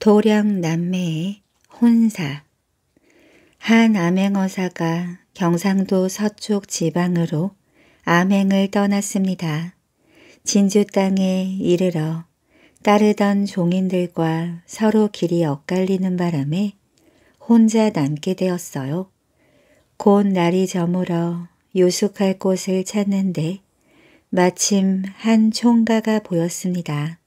도량 남매의 혼사 한 암행어사가 경상도 서쪽 지방으로 암행을 떠났습니다. 진주 땅에 이르러 따르던 종인들과 서로 길이 엇갈리는 바람에 혼자 남게 되었어요. 곧 날이 저물어 유숙할 곳을 찾는데 마침 한 총가가 보였습니다.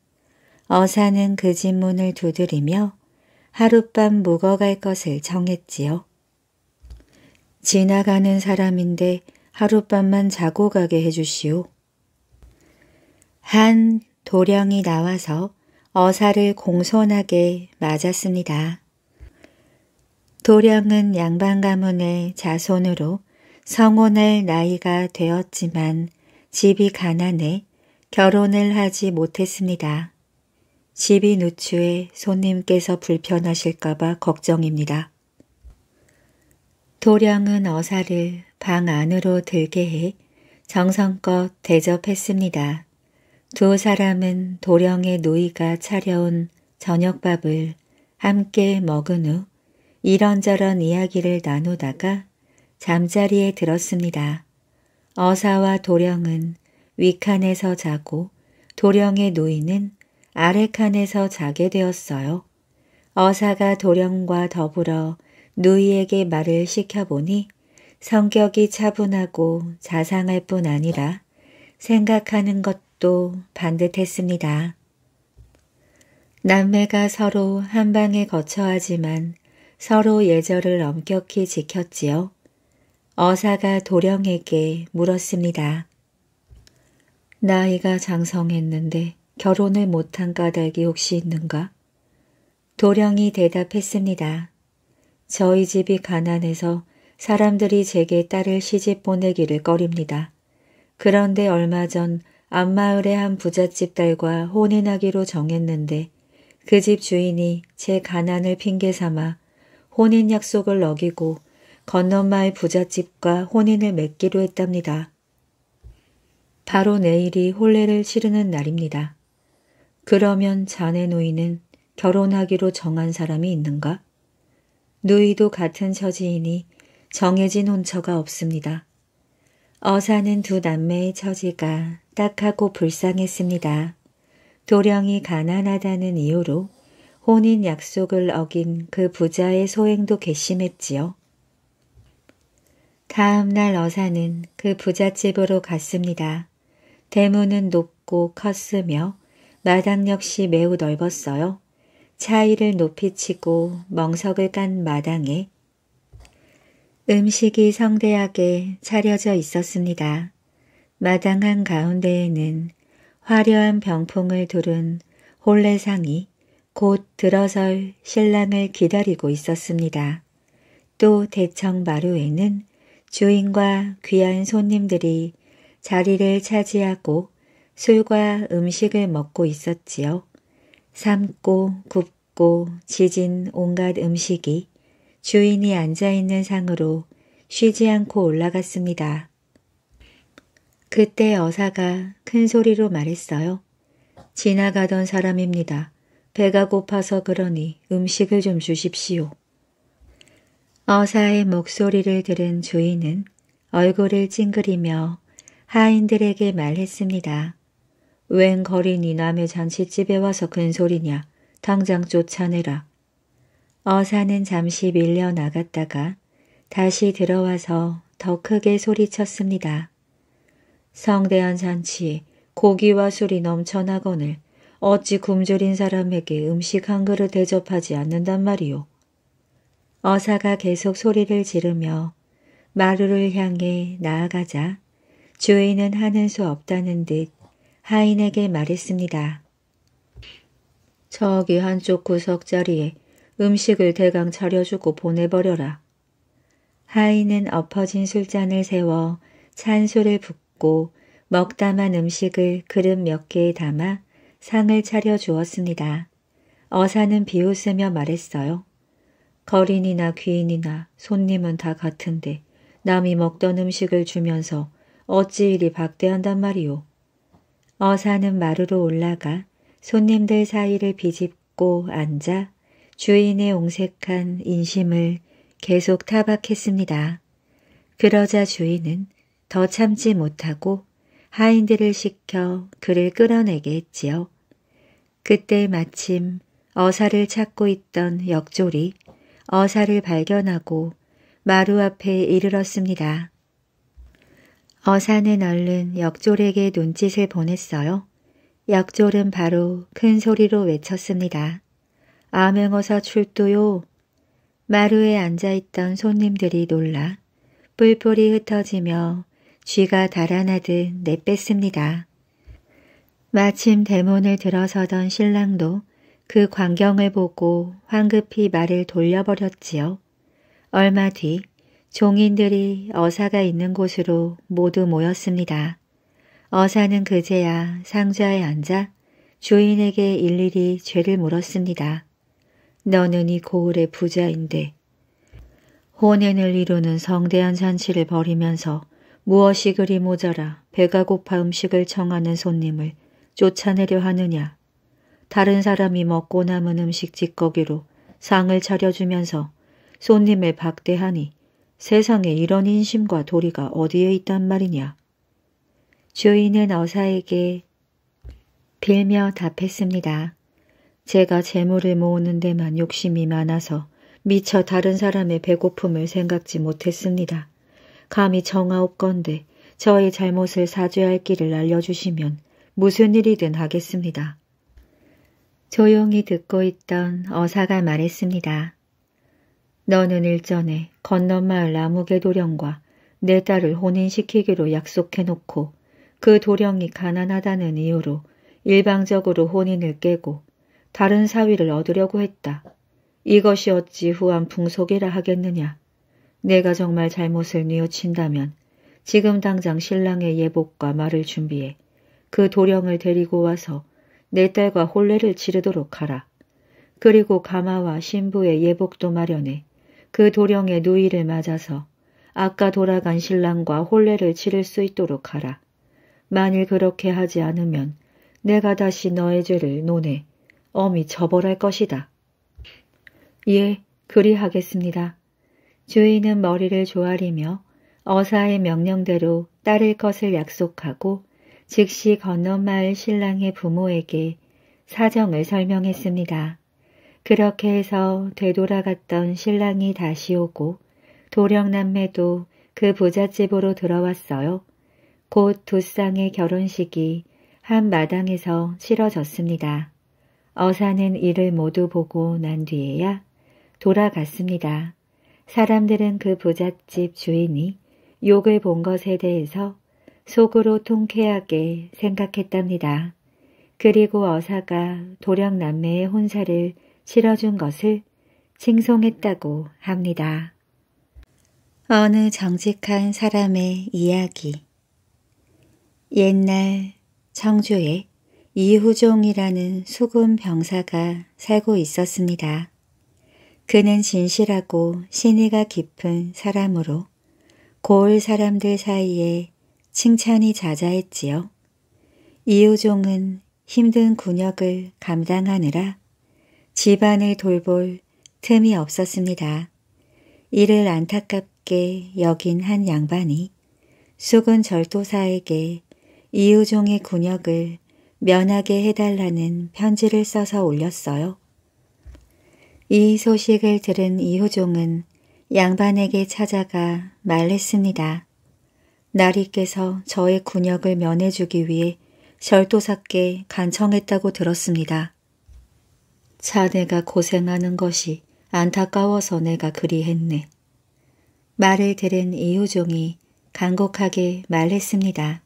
어사는 그 집 문을 두드리며 하룻밤 묵어갈 것을 정했지요. 지나가는 사람인데 하룻밤만 자고 가게 해주시오. 한 도령이 나와서 어사를 공손하게 맞았습니다. 도령은 양반 가문의 자손으로 성혼할 나이가 되었지만 집이 가난해 결혼을 하지 못했습니다. 집이 누추해 손님께서 불편하실까봐 걱정입니다. 도량은 어사를 방 안으로 들게 해 정성껏 대접했습니다. 두 사람은 도령의 노이가 차려온 저녁밥을 함께 먹은 후 이런저런 이야기를 나누다가 잠자리에 들었습니다. 어사와 도령은 위칸에서 자고 도령의 노인은 아래칸에서 자게 되었어요. 어사가 도령과 더불어 누이에게 말을 시켜보니 성격이 차분하고 자상할 뿐 아니라 생각하는 것도 반듯했습니다. 남매가 서로 한 방에 거쳐하지만 서로 예절을 엄격히 지켰지요. 어사가 도령에게 물었습니다. 나이가 장성했는데 결혼을 못한 까닭이 혹시 있는가? 도령이 대답했습니다. 저희 집이 가난해서 사람들이 제게 딸을 시집 보내기를 꺼립니다. 그런데 얼마 전 앞마을의 한 부잣집 딸과 혼인하기로 정했는데 그 집 주인이 제 가난을 핑계 삼아 혼인 약속을 어기고 건너마을 부잣집과 혼인을 맺기로 했답니다. 바로 내일이 혼례를 치르는 날입니다. 그러면 자네 누이는 결혼하기로 정한 사람이 있는가? 누이도 같은 처지이니 정해진 혼처가 없습니다. 어사는 두 남매의 처지가 딱하고 불쌍했습니다. 도령이 가난하다는 이유로 혼인 약속을 어긴 그 부자의 소행도 괘씸했지요. 다음날 어사는 그 부잣집으로 갔습니다. 대문은 높고 컸으며 마당 역시 매우 넓었어요. 차이를 높이 치고 멍석을 깐 마당에 음식이 성대하게 차려져 있었습니다. 마당 한 가운데에는 화려한 병풍을 두른 홀레상이 곧 들어설 신랑을 기다리고 있었습니다. 또 대청 마루에는 주인과 귀한 손님들이 자리를 차지하고 술과 음식을 먹고 있었지요. 삶고 굽고 지진 온갖 음식이 주인이 앉아있는 상으로 쉬지 않고 올라갔습니다. 그때 어사가 큰 소리로 말했어요. 지나가던 사람입니다. 배가 고파서 그러니 음식을 좀 주십시오. 어사의 목소리를 들은 주인은 얼굴을 찡그리며 하인들에게 말했습니다. 웬 거린이 남의 잔치집에 와서 큰소리냐. 당장 쫓아내라. 어사는 잠시 밀려 나갔다가 다시 들어와서 더 크게 소리쳤습니다. 성대한 잔치에 고기와 술이 넘쳐나거늘 어찌 굶주린 사람에게 음식 한 그릇 대접하지 않는단 말이오. 어사가 계속 소리를 지르며 마루를 향해 나아가자 주인은 하는 수 없다는 듯 하인에게 말했습니다. 저기 한쪽 구석 자리에 음식을 대강 차려주고 보내버려라. 하인은 엎어진 술잔을 세워 찬술을 붓고 먹다만 음식을 그릇 몇 개에 담아 상을 차려주었습니다. 어사는 비웃으며 말했어요. 거린이나 귀인이나 손님은 다 같은데 남이 먹던 음식을 주면서 어찌 이리 박대한단 말이오. 어사는 마루로 올라가 손님들 사이를 비집고 앉아 주인의 옹색한 인심을 계속 타박했습니다. 그러자 주인은 더 참지 못하고 하인들을 시켜 그를 끌어내게 했지요. 그때 마침 어사를 찾고 있던 역졸이 어사를 발견하고 마루 앞에 이르렀습니다. 어사는 얼른 역졸에게 눈짓을 보냈어요. 약졸은 바로 큰 소리로 외쳤습니다. 암행어사 출두요. 마루에 앉아있던 손님들이 놀라 뿔뿔이 흩어지며 쥐가 달아나듯 내뺐습니다. 마침 대문을 들어서던 신랑도 그 광경을 보고 황급히 말을 돌려버렸지요. 얼마 뒤 종인들이 어사가 있는 곳으로 모두 모였습니다. 어사는 그제야 상자에 앉아 주인에게 일일이 죄를 물었습니다. 너는 이 고을의 부자인데 혼인을 이루는 성대한 잔치를 벌이면서 무엇이 그리 모자라 배가 고파 음식을 청하는 손님을 쫓아내려 하느냐. 다른 사람이 먹고 남은 음식 찌꺼기로 상을 차려주면서 손님을 박대하니 세상에 이런 인심과 도리가 어디에 있단 말이냐. 주인은 어사에게 빌며 답했습니다. 제가 재물을 모으는 데만 욕심이 많아서 미처 다른 사람의 배고픔을 생각지 못했습니다. 감히 정하옵건데 저의 잘못을 사죄할 길을 알려주시면 무슨 일이든 하겠습니다. 조용히 듣고 있던 어사가 말했습니다. 너는 일전에 건너마을 나무개 도령과 내 딸을 혼인시키기로 약속해놓고 그 도령이 가난하다는 이유로 일방적으로 혼인을 깨고 다른 사위를 얻으려고 했다. 이것이 어찌 후한 풍속이라 하겠느냐. 내가 정말 잘못을 뉘우친다면 지금 당장 신랑의 예복과 말을 준비해 그 도령을 데리고 와서 내 딸과 혼례를 치르도록 하라. 그리고 가마와 신부의 예복도 마련해 그 도령의 누이를 맞아서 아까 돌아간 신랑과 혼례를 치를 수 있도록 하라. 만일 그렇게 하지 않으면 내가 다시 너의 죄를 논해 엄히 처벌할 것이다. 예, 그리하겠습니다. 주인은 머리를 조아리며 어사의 명령대로 따를 것을 약속하고 즉시 건너마을 신랑의 부모에게 사정을 설명했습니다. 그렇게 해서 되돌아갔던 신랑이 다시 오고 도령남매도 그 부잣집으로 들어왔어요. 곧 두 쌍의 결혼식이 한 마당에서 치러졌습니다. 어사는 이를 모두 보고 난 뒤에야 돌아갔습니다. 사람들은 그 부잣집 주인이 욕을 본 것에 대해서 속으로 통쾌하게 생각했답니다. 그리고 어사가 도령남매의 혼사를 실어준 것을 칭송했다고 합니다. 어느 정직한 사람의 이야기 옛날 청주에 이후종이라는 수군 병사가 살고 있었습니다. 그는 진실하고 신의가 깊은 사람으로 고을 사람들 사이에 칭찬이 자자했지요. 이우종은 힘든 군역을 감당하느라 집안을 돌볼 틈이 없었습니다. 이를 안타깝게 여긴 한 양반이 속은 절도사에게 이우종의 군역을 면하게 해달라는 편지를 써서 올렸어요. 이 소식을 들은 이호종은 양반에게 찾아가 말했습니다. 나리께서 저의 군역을 면해주기 위해 절도사께 간청했다고 들었습니다. 자네가 고생하는 것이 안타까워서 내가 그리했네. 말을 들은 이효종이 간곡하게 말했습니다.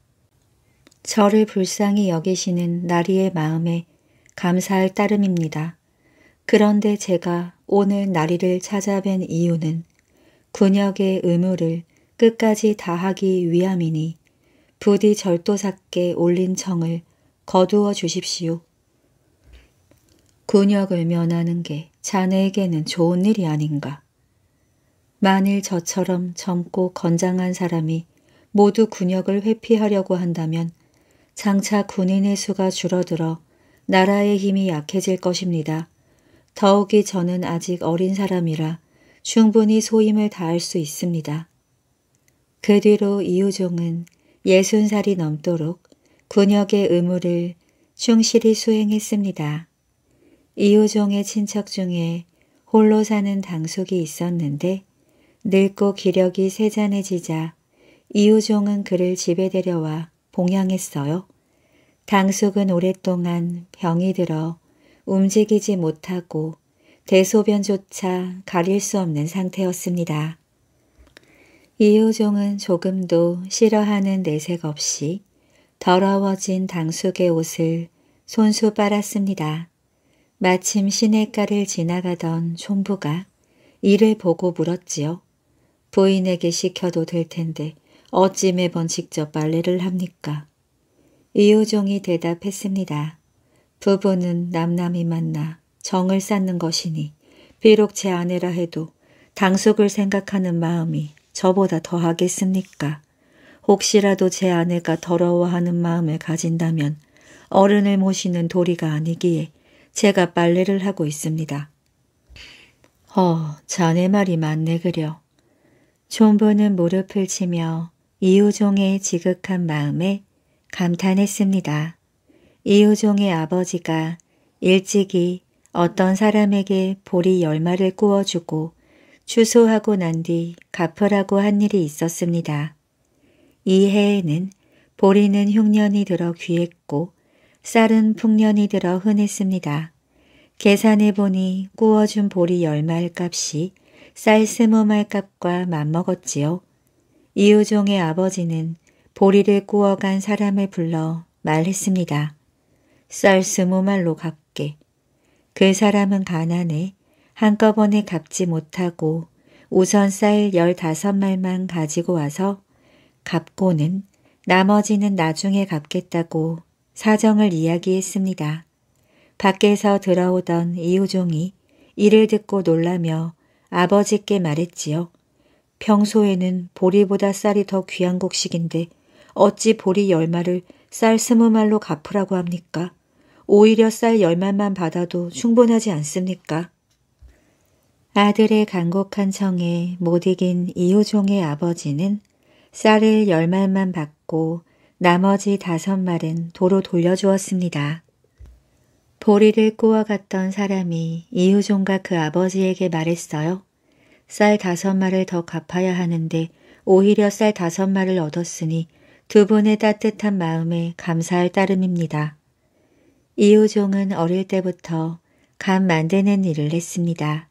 저를 불쌍히 여기시는 나리의 마음에 감사할 따름입니다. 그런데 제가 오늘 나리를 찾아뵌 이유는 군역의 의무를 끝까지 다하기 위함이니 부디 절도사께 올린 청을 거두어 주십시오. 군역을 면하는 게 자네에게는 좋은 일이 아닌가. 만일 저처럼 젊고 건장한 사람이 모두 군역을 회피하려고 한다면 장차 군인의 수가 줄어들어 나라의 힘이 약해질 것입니다. 더욱이 저는 아직 어린 사람이라 충분히 소임을 다할 수 있습니다. 그 뒤로 이우종은 60살이 넘도록 군역의 의무를 충실히 수행했습니다. 이우종의 친척 중에 홀로 사는 당숙이 있었는데 늙고 기력이 세잔해지자 이우종은 그를 집에 데려와 봉양했어요. 당숙은 오랫동안 병이 들어 움직이지 못하고 대소변조차 가릴 수 없는 상태였습니다. 이효종은 조금도 싫어하는 내색 없이 더러워진 당숙의 옷을 손수 빨았습니다. 마침 시냇가를 지나가던 촌부가 이를 보고 물었지요. 부인에게 시켜도 될 텐데 어찌 매번 직접 빨래를 합니까? 이효종이 대답했습니다. 부부는 남남이 만나 정을 쌓는 것이니 비록 제 아내라 해도 당숙을 생각하는 마음이 저보다 더하겠습니까? 혹시라도 제 아내가 더러워하는 마음을 가진다면 어른을 모시는 도리가 아니기에 제가 빨래를 하고 있습니다. 어, 자네 말이 맞네 그려. 존버는 무릎을 치며 이호종의 지극한 마음에 감탄했습니다. 이호종의 아버지가 일찍이 어떤 사람에게 보리 열마를 꾸어주고 추소하고 난 뒤 갚으라고 한 일이 있었습니다. 이 해에는 보리는 흉년이 들어 귀했고 쌀은 풍년이 들어 흔했습니다. 계산해보니 구워준 보리 열 말값이 마쌀 스무 말값과 맞먹었지요. 이우종의 아버지는 보리를 구워간 사람을 불러 말했습니다. 쌀 스무 말로 갚게. 그 사람은 가난해 한꺼번에 갚지 못하고 우선 쌀 열다섯 말만 가지고 와서 갚고는 나머지는 나중에 갚겠다고 사정을 이야기했습니다. 밖에서 들어오던 이호종이 이를 듣고 놀라며 아버지께 말했지요. 평소에는 보리보다 쌀이 더 귀한 곡식인데 어찌 보리 열마를 쌀 스무 말로 갚으라고 합니까? 오히려 쌀 열만만 받아도 충분하지 않습니까? 아들의 간곡한 청에 못 이긴 이호종의 아버지는 쌀을 열만만 받고 나머지 다섯 말은 도로 돌려주었습니다. 보리를 꾸어갔던 사람이 이우종과 그 아버지에게 말했어요. 쌀 다섯 말을 더 갚아야 하는데 오히려 쌀 다섯 말을 얻었으니 두 분의 따뜻한 마음에 감사할 따름입니다. 이우종은 어릴 때부터 감 만드는 일을 했습니다.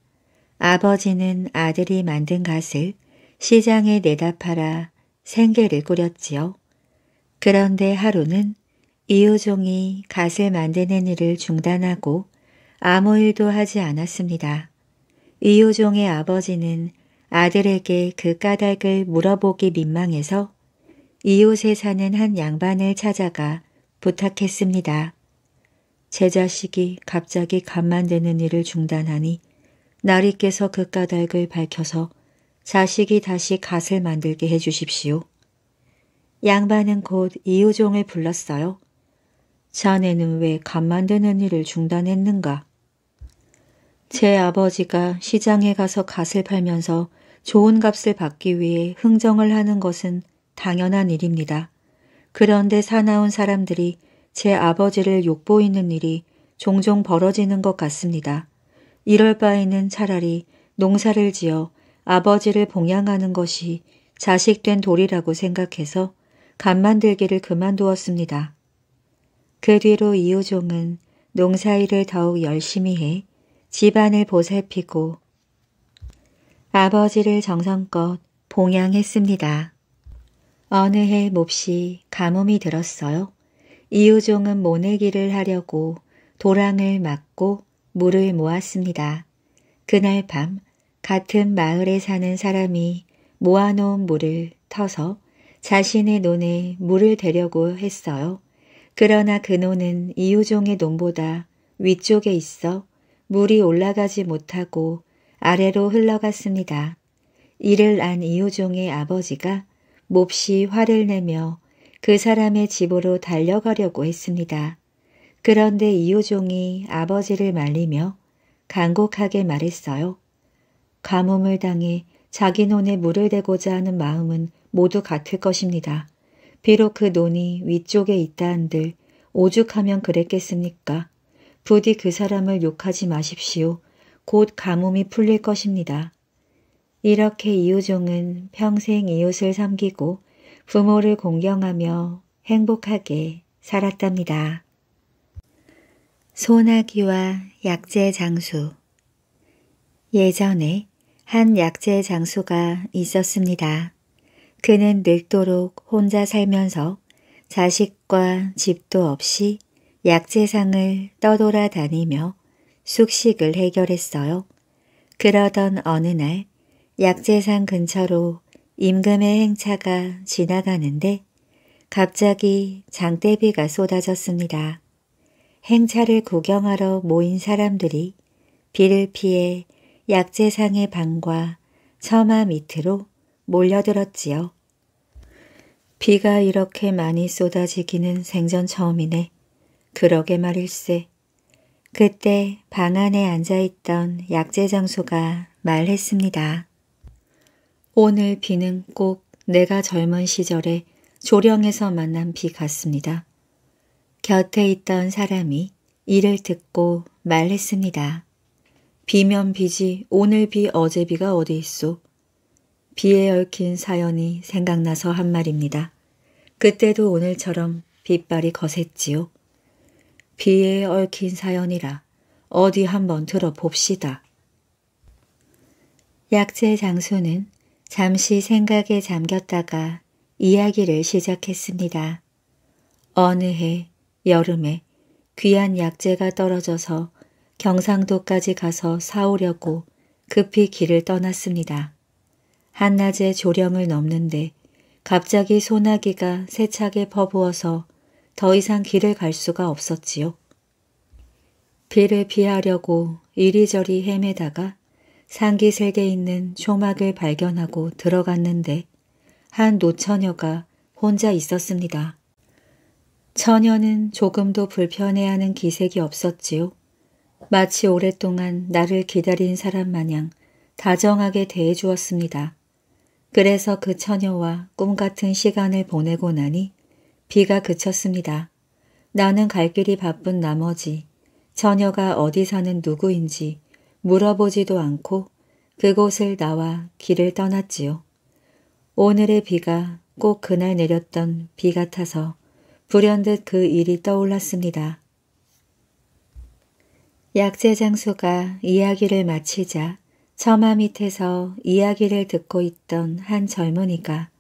아버지는 아들이 만든 갓을 시장에 내다 팔아 생계를 꾸렸지요. 그런데 하루는 이효종이 갓을 만드는 일을 중단하고 아무 일도 하지 않았습니다. 이효종의 아버지는 아들에게 그 까닭을 물어보기 민망해서 이웃에 사는 한 양반을 찾아가 부탁했습니다. 제 자식이 갑자기 갓 만드는 일을 중단하니 나리께서 그 까닭을 밝혀서 자식이 다시 갓을 만들게 해주십시오. 양반은 곧 이우종을 불렀어요. 자네는 왜간 만드는 일을 중단했는가? 제 아버지가 시장에 가서 갓을 팔면서 좋은 값을 받기 위해 흥정을 하는 것은 당연한 일입니다. 그런데 사나운 사람들이 제 아버지를 욕보이는 일이 종종 벌어지는 것 같습니다. 이럴 바에는 차라리 농사를 지어 아버지를 봉양하는 것이 자식된 도리라고 생각해서 간 만들기를 그만두었습니다. 그 뒤로 이우종은 농사일을 더욱 열심히 해 집안을 보살피고 아버지를 정성껏 봉양했습니다. 어느 해 몹시 가뭄이 들었어요. 이우종은 모내기를 하려고 도랑을 막고 물을 모았습니다. 그날 밤 같은 마을에 사는 사람이 모아놓은 물을 터서 자신의 논에 물을 대려고 했어요. 그러나 그 논은 이우종의 논보다 위쪽에 있어 물이 올라가지 못하고 아래로 흘러갔습니다. 이를 안 이우종의 아버지가 몹시 화를 내며 그 사람의 집으로 달려가려고 했습니다. 그런데 이우종이 아버지를 말리며 간곡하게 말했어요. 가뭄을 당해 자기 논에 물을 대고자 하는 마음은 모두 같을 것입니다. 비록 그 논이 위쪽에 있다 한들 오죽하면 그랬겠습니까? 부디 그 사람을 욕하지 마십시오. 곧 가뭄이 풀릴 것입니다. 이렇게 이우종은 평생 이웃을 섬기고 부모를 공경하며 행복하게 살았답니다. 소나기와 약재 장수 예전에 한 약재 장수가 있었습니다. 그는 늙도록 혼자 살면서 자식과 집도 없이 약재상을 떠돌아 다니며 숙식을 해결했어요. 그러던 어느 날 약재상 근처로 임금의 행차가 지나가는데 갑자기 장대비가 쏟아졌습니다. 행차를 구경하러 모인 사람들이 비를 피해 약재상의 방과 처마 밑으로 몰려들었지요. 비가 이렇게 많이 쏟아지기는 생전 처음이네. 그러게 말일세. 그때 방 안에 앉아있던 약재장소가 말했습니다. 오늘 비는 꼭 내가 젊은 시절에 조령에서 만난 비 같습니다. 곁에 있던 사람이 이를 듣고 말했습니다. 비면 비지 오늘 비 어제 비가 어디 있소? 비에 얽힌 사연이 생각나서 한 말입니다. 그때도 오늘처럼 빗발이 거셌지요. 비에 얽힌 사연이라 어디 한번 들어봅시다. 약재 장수는 잠시 생각에 잠겼다가 이야기를 시작했습니다. 어느 해 여름에 귀한 약재가 떨어져서 경상도까지 가서 사오려고 급히 길을 떠났습니다. 한낮의 조령을 넘는데 갑자기 소나기가 세차게 퍼부어서 더 이상 길을 갈 수가 없었지요. 비를 피하려고 이리저리 헤매다가 상기색에 있는 초막을 발견하고 들어갔는데 한 노처녀가 혼자 있었습니다. 처녀는 조금도 불편해하는 기색이 없었지요. 마치 오랫동안 나를 기다린 사람 마냥 다정하게 대해주었습니다. 그래서 그 처녀와 꿈같은 시간을 보내고 나니 비가 그쳤습니다. 나는 갈 길이 바쁜 나머지 처녀가 어디 사는 누구인지 물어보지도 않고 그곳을 나와 길을 떠났지요. 오늘의 비가 꼭 그날 내렸던 비 같아서 불현듯 그 일이 떠올랐습니다. 약재 장수가 이야기를 마치자 처마 밑에서 이야기를 듣고 있던 한 젊은이가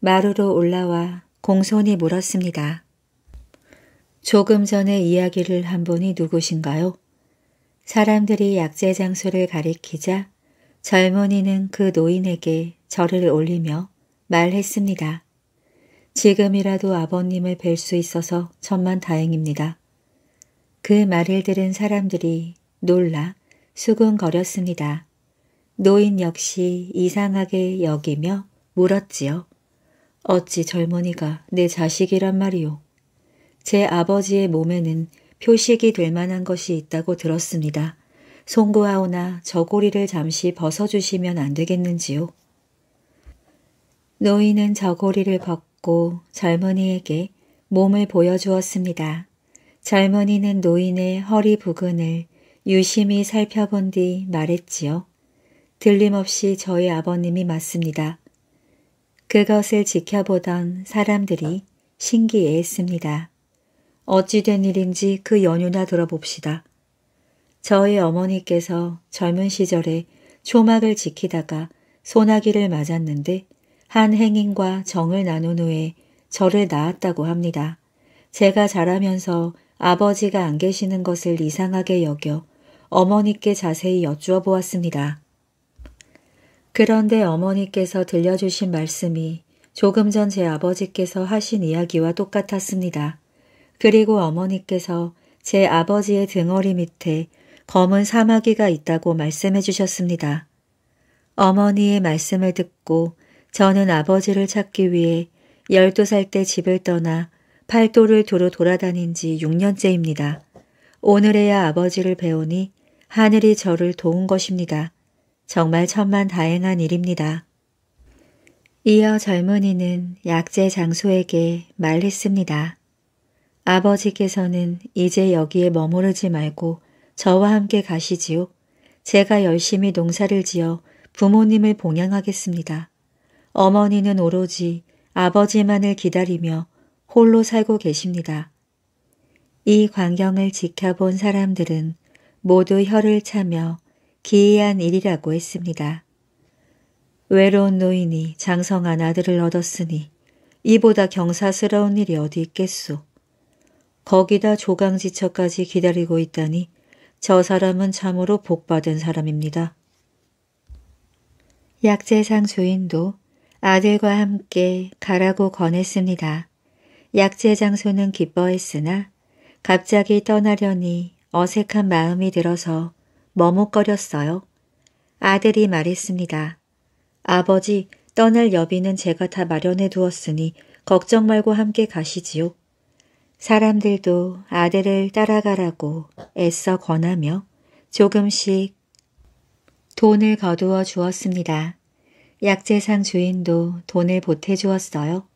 마루로 올라와 공손히 물었습니다. 조금 전에 이야기를 한 분이 누구신가요? 사람들이 약재 장소를 가리키자 젊은이는 그 노인에게 절을 올리며 말했습니다. 지금이라도 아버님을 뵐 수 있어서 천만 다행입니다. 그 말을 들은 사람들이 놀라 수근거렸습니다 노인 역시 이상하게 여기며 물었지요. 어찌 젊은이가 내 자식이란 말이오. 제 아버지의 몸에는 표식이 될 만한 것이 있다고 들었습니다. 송구하오나 저고리를 잠시 벗어주시면 안 되겠는지요. 노인은 저고리를 벗고 젊은이에게 몸을 보여주었습니다. 젊은이는 노인의 허리 부근을 유심히 살펴본 뒤 말했지요. 들림없이 저희 아버님이 맞습니다. 그것을 지켜보던 사람들이 신기해했습니다. 어찌된 일인지 그 연유나 들어봅시다. 저희 어머니께서 젊은 시절에 초막을 지키다가 소나기를 맞았는데 한 행인과 정을 나눈 후에 저를 낳았다고 합니다. 제가 자라면서 아버지가 안 계시는 것을 이상하게 여겨 어머니께 자세히 여쭈어 보았습니다. 그런데 어머니께서 들려주신 말씀이 조금 전 제 아버지께서 하신 이야기와 똑같았습니다. 그리고 어머니께서 제 아버지의 등허리 밑에 검은 사마귀가 있다고 말씀해 주셨습니다. 어머니의 말씀을 듣고 저는 아버지를 찾기 위해 12살 때 집을 떠나 팔도를 두루 돌아다닌 지 6년째입니다. 오늘에야 아버지를 배우니 하늘이 저를 도운 것입니다. 정말 천만 다행한 일입니다. 이어 젊은이는 약재 장소에게 말했습니다. 아버지께서는 이제 여기에 머무르지 말고 저와 함께 가시지요. 제가 열심히 농사를 지어 부모님을 봉양하겠습니다. 어머니는 오로지 아버지만을 기다리며 홀로 살고 계십니다. 이 광경을 지켜본 사람들은 모두 혀를 차며 기이한 일이라고 했습니다. 외로운 노인이 장성한 아들을 얻었으니 이보다 경사스러운 일이 어디 있겠소. 거기다 조강지처까지 기다리고 있다니 저 사람은 참으로 복받은 사람입니다. 약재상 조인도 아들과 함께 가라고 권했습니다. 약재장소는 기뻐했으나 갑자기 떠나려니 어색한 마음이 들어서 머뭇거렸어요. 아들이 말했습니다. 아버지, 떠날 여비는 제가 다 마련해 두었으니 걱정 말고 함께 가시지요. 사람들도 아들을 따라가라고 애써 권하며 조금씩 돈을 거두어 주었습니다. 약재상 주인도 돈을 보태 주었어요.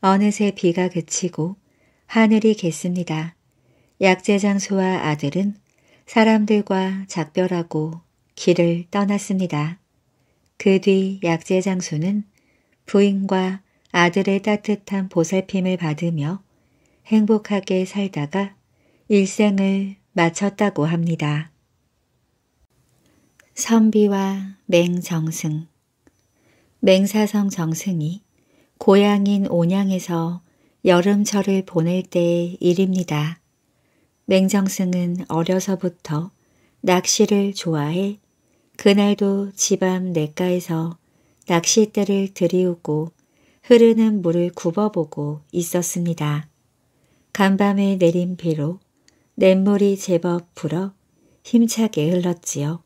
어느새 비가 그치고 하늘이 갰습니다. 약재장수와 아들은 사람들과 작별하고 길을 떠났습니다. 그 뒤 약재 장수는 부인과 아들의 따뜻한 보살핌을 받으며 행복하게 살다가 일생을 마쳤다고 합니다. 선비와 맹정승 맹사성 정승이 고향인 온양에서 여름철을 보낼 때의 일입니다. 맹정승은 어려서부터 낚시를 좋아해 그날도 집 앞 냇가에서 낚싯대를 들이우고 흐르는 물을 굽어보고 있었습니다. 간밤에 내린 비로 냇물이 제법 불어 힘차게 흘렀지요.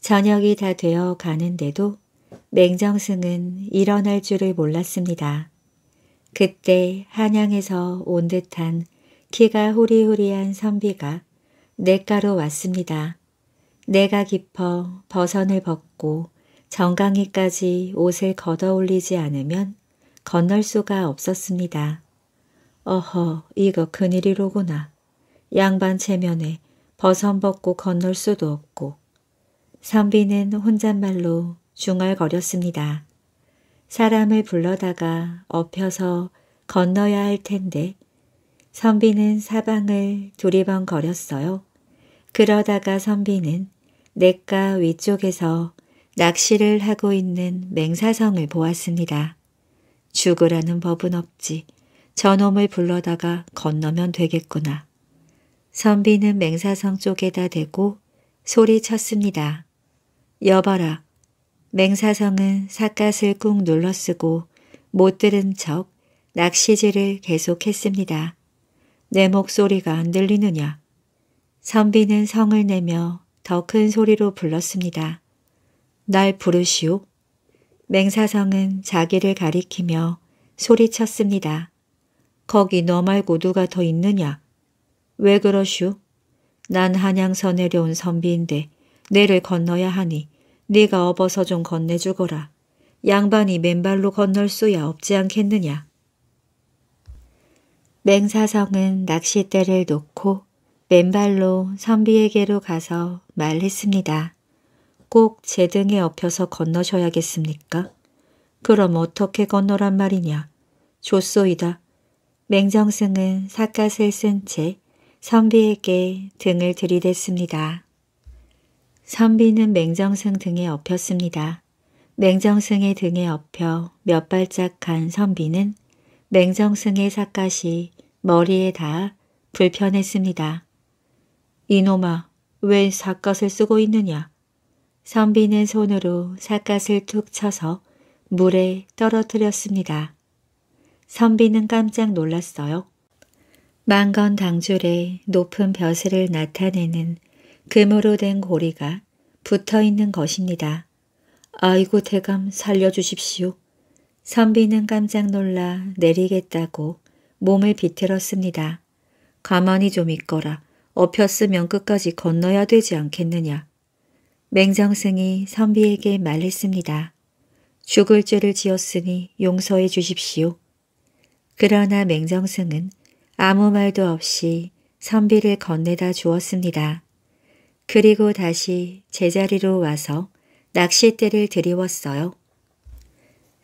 저녁이 다 되어 가는데도 맹정승은 일어날 줄을 몰랐습니다. 그때 한양에서 온 듯한 키가 호리호리한 선비가 내가로 왔습니다. 내가 깊어 버선을 벗고 정강이까지 옷을 걷어올리지 않으면 건널 수가 없었습니다. 어허, 이거 큰일이로구나 양반 체면에 버선 벗고 건널 수도 없고. 선비는 혼잣말로 중얼거렸습니다. 사람을 불러다가 엎혀서 건너야 할 텐데 선비는 사방을 두리번거렸어요. 그러다가 선비는 냇가 위쪽에서 낚시를 하고 있는 맹사성을 보았습니다. 죽으라는 법은 없지. 저놈을 불러다가 건너면 되겠구나. 선비는 맹사성 쪽에다 대고 소리쳤습니다. 여봐라. 맹사성은 삿갓을 꾹 눌러쓰고 못 들은 척 낚시질을 계속했습니다. 내 목소리가 안 들리느냐. 선비는 성을 내며 더 큰 소리로 불렀습니다. 날 부르시오. 맹사성은 자기를 가리키며 소리쳤습니다. 거기 너 말고 누가 더 있느냐? 왜 그러슈? 난 한양서 내려온 선비인데 내를 건너야 하니 네가 업어서 좀 건네주거라. 양반이 맨발로 건널 수야 없지 않겠느냐? 맹사성은 낚싯대를 놓고 맨발로 선비에게로 가서 말했습니다. 꼭 제 등에 업혀서 건너셔야겠습니까? 그럼 어떻게 건너란 말이냐? 조소이다 맹정승은 삿갓을 쓴 채 선비에게 등을 들이댔습니다. 선비는 맹정승 등에 업혔습니다. 맹정승의 등에 업혀 몇 발짝 간 선비는 맹정승의 사갓이 머리에 닿아 불편했습니다. 이놈아, 왜사갓을 쓰고 있느냐? 선비는 손으로 사갓을툭 쳐서 물에 떨어뜨렸습니다. 선비는 깜짝 놀랐어요. 망건 당줄에 높은 벼슬을 나타내는 금으로 된 고리가 붙어 있는 것입니다. 아이고 대감 살려주십시오. 선비는 깜짝 놀라 내리겠다고 몸을 비틀었습니다. 가만히 좀 있거라. 엎혔으면 끝까지 건너야 되지 않겠느냐. 맹정승이 선비에게 말했습니다. 죽을 죄를 지었으니 용서해 주십시오. 그러나 맹정승은 아무 말도 없이 선비를 건네다 주었습니다. 그리고 다시 제자리로 와서 낚싯대를 드리웠어요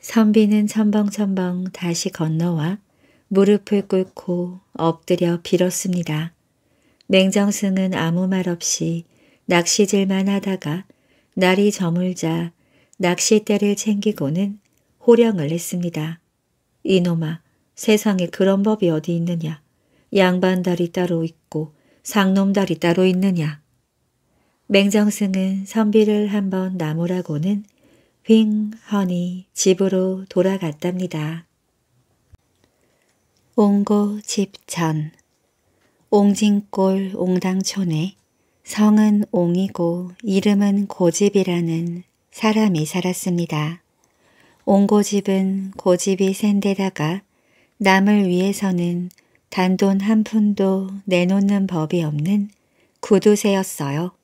선비는 첨벙첨벙 다시 건너와 무릎을 꿇고 엎드려 빌었습니다. 맹정승은 아무 말 없이 낚시질만 하다가 날이 저물자 낚싯대를 챙기고는 호령을 했습니다. 이놈아 세상에 그런 법이 어디 있느냐. 양반다리 따로 있고 상놈다리 따로 있느냐. 맹정승은 선비를 한번 나무라고는 휑허니 집으로 돌아갔답니다. 옹고 집 전 옹진골 옹당촌에 성은 옹이고 이름은 고집이라는 사람이 살았습니다. 옹고집은 고집이 센 데다가 남을 위해서는 단돈 한 푼도 내놓는 법이 없는 구두쇠였어요.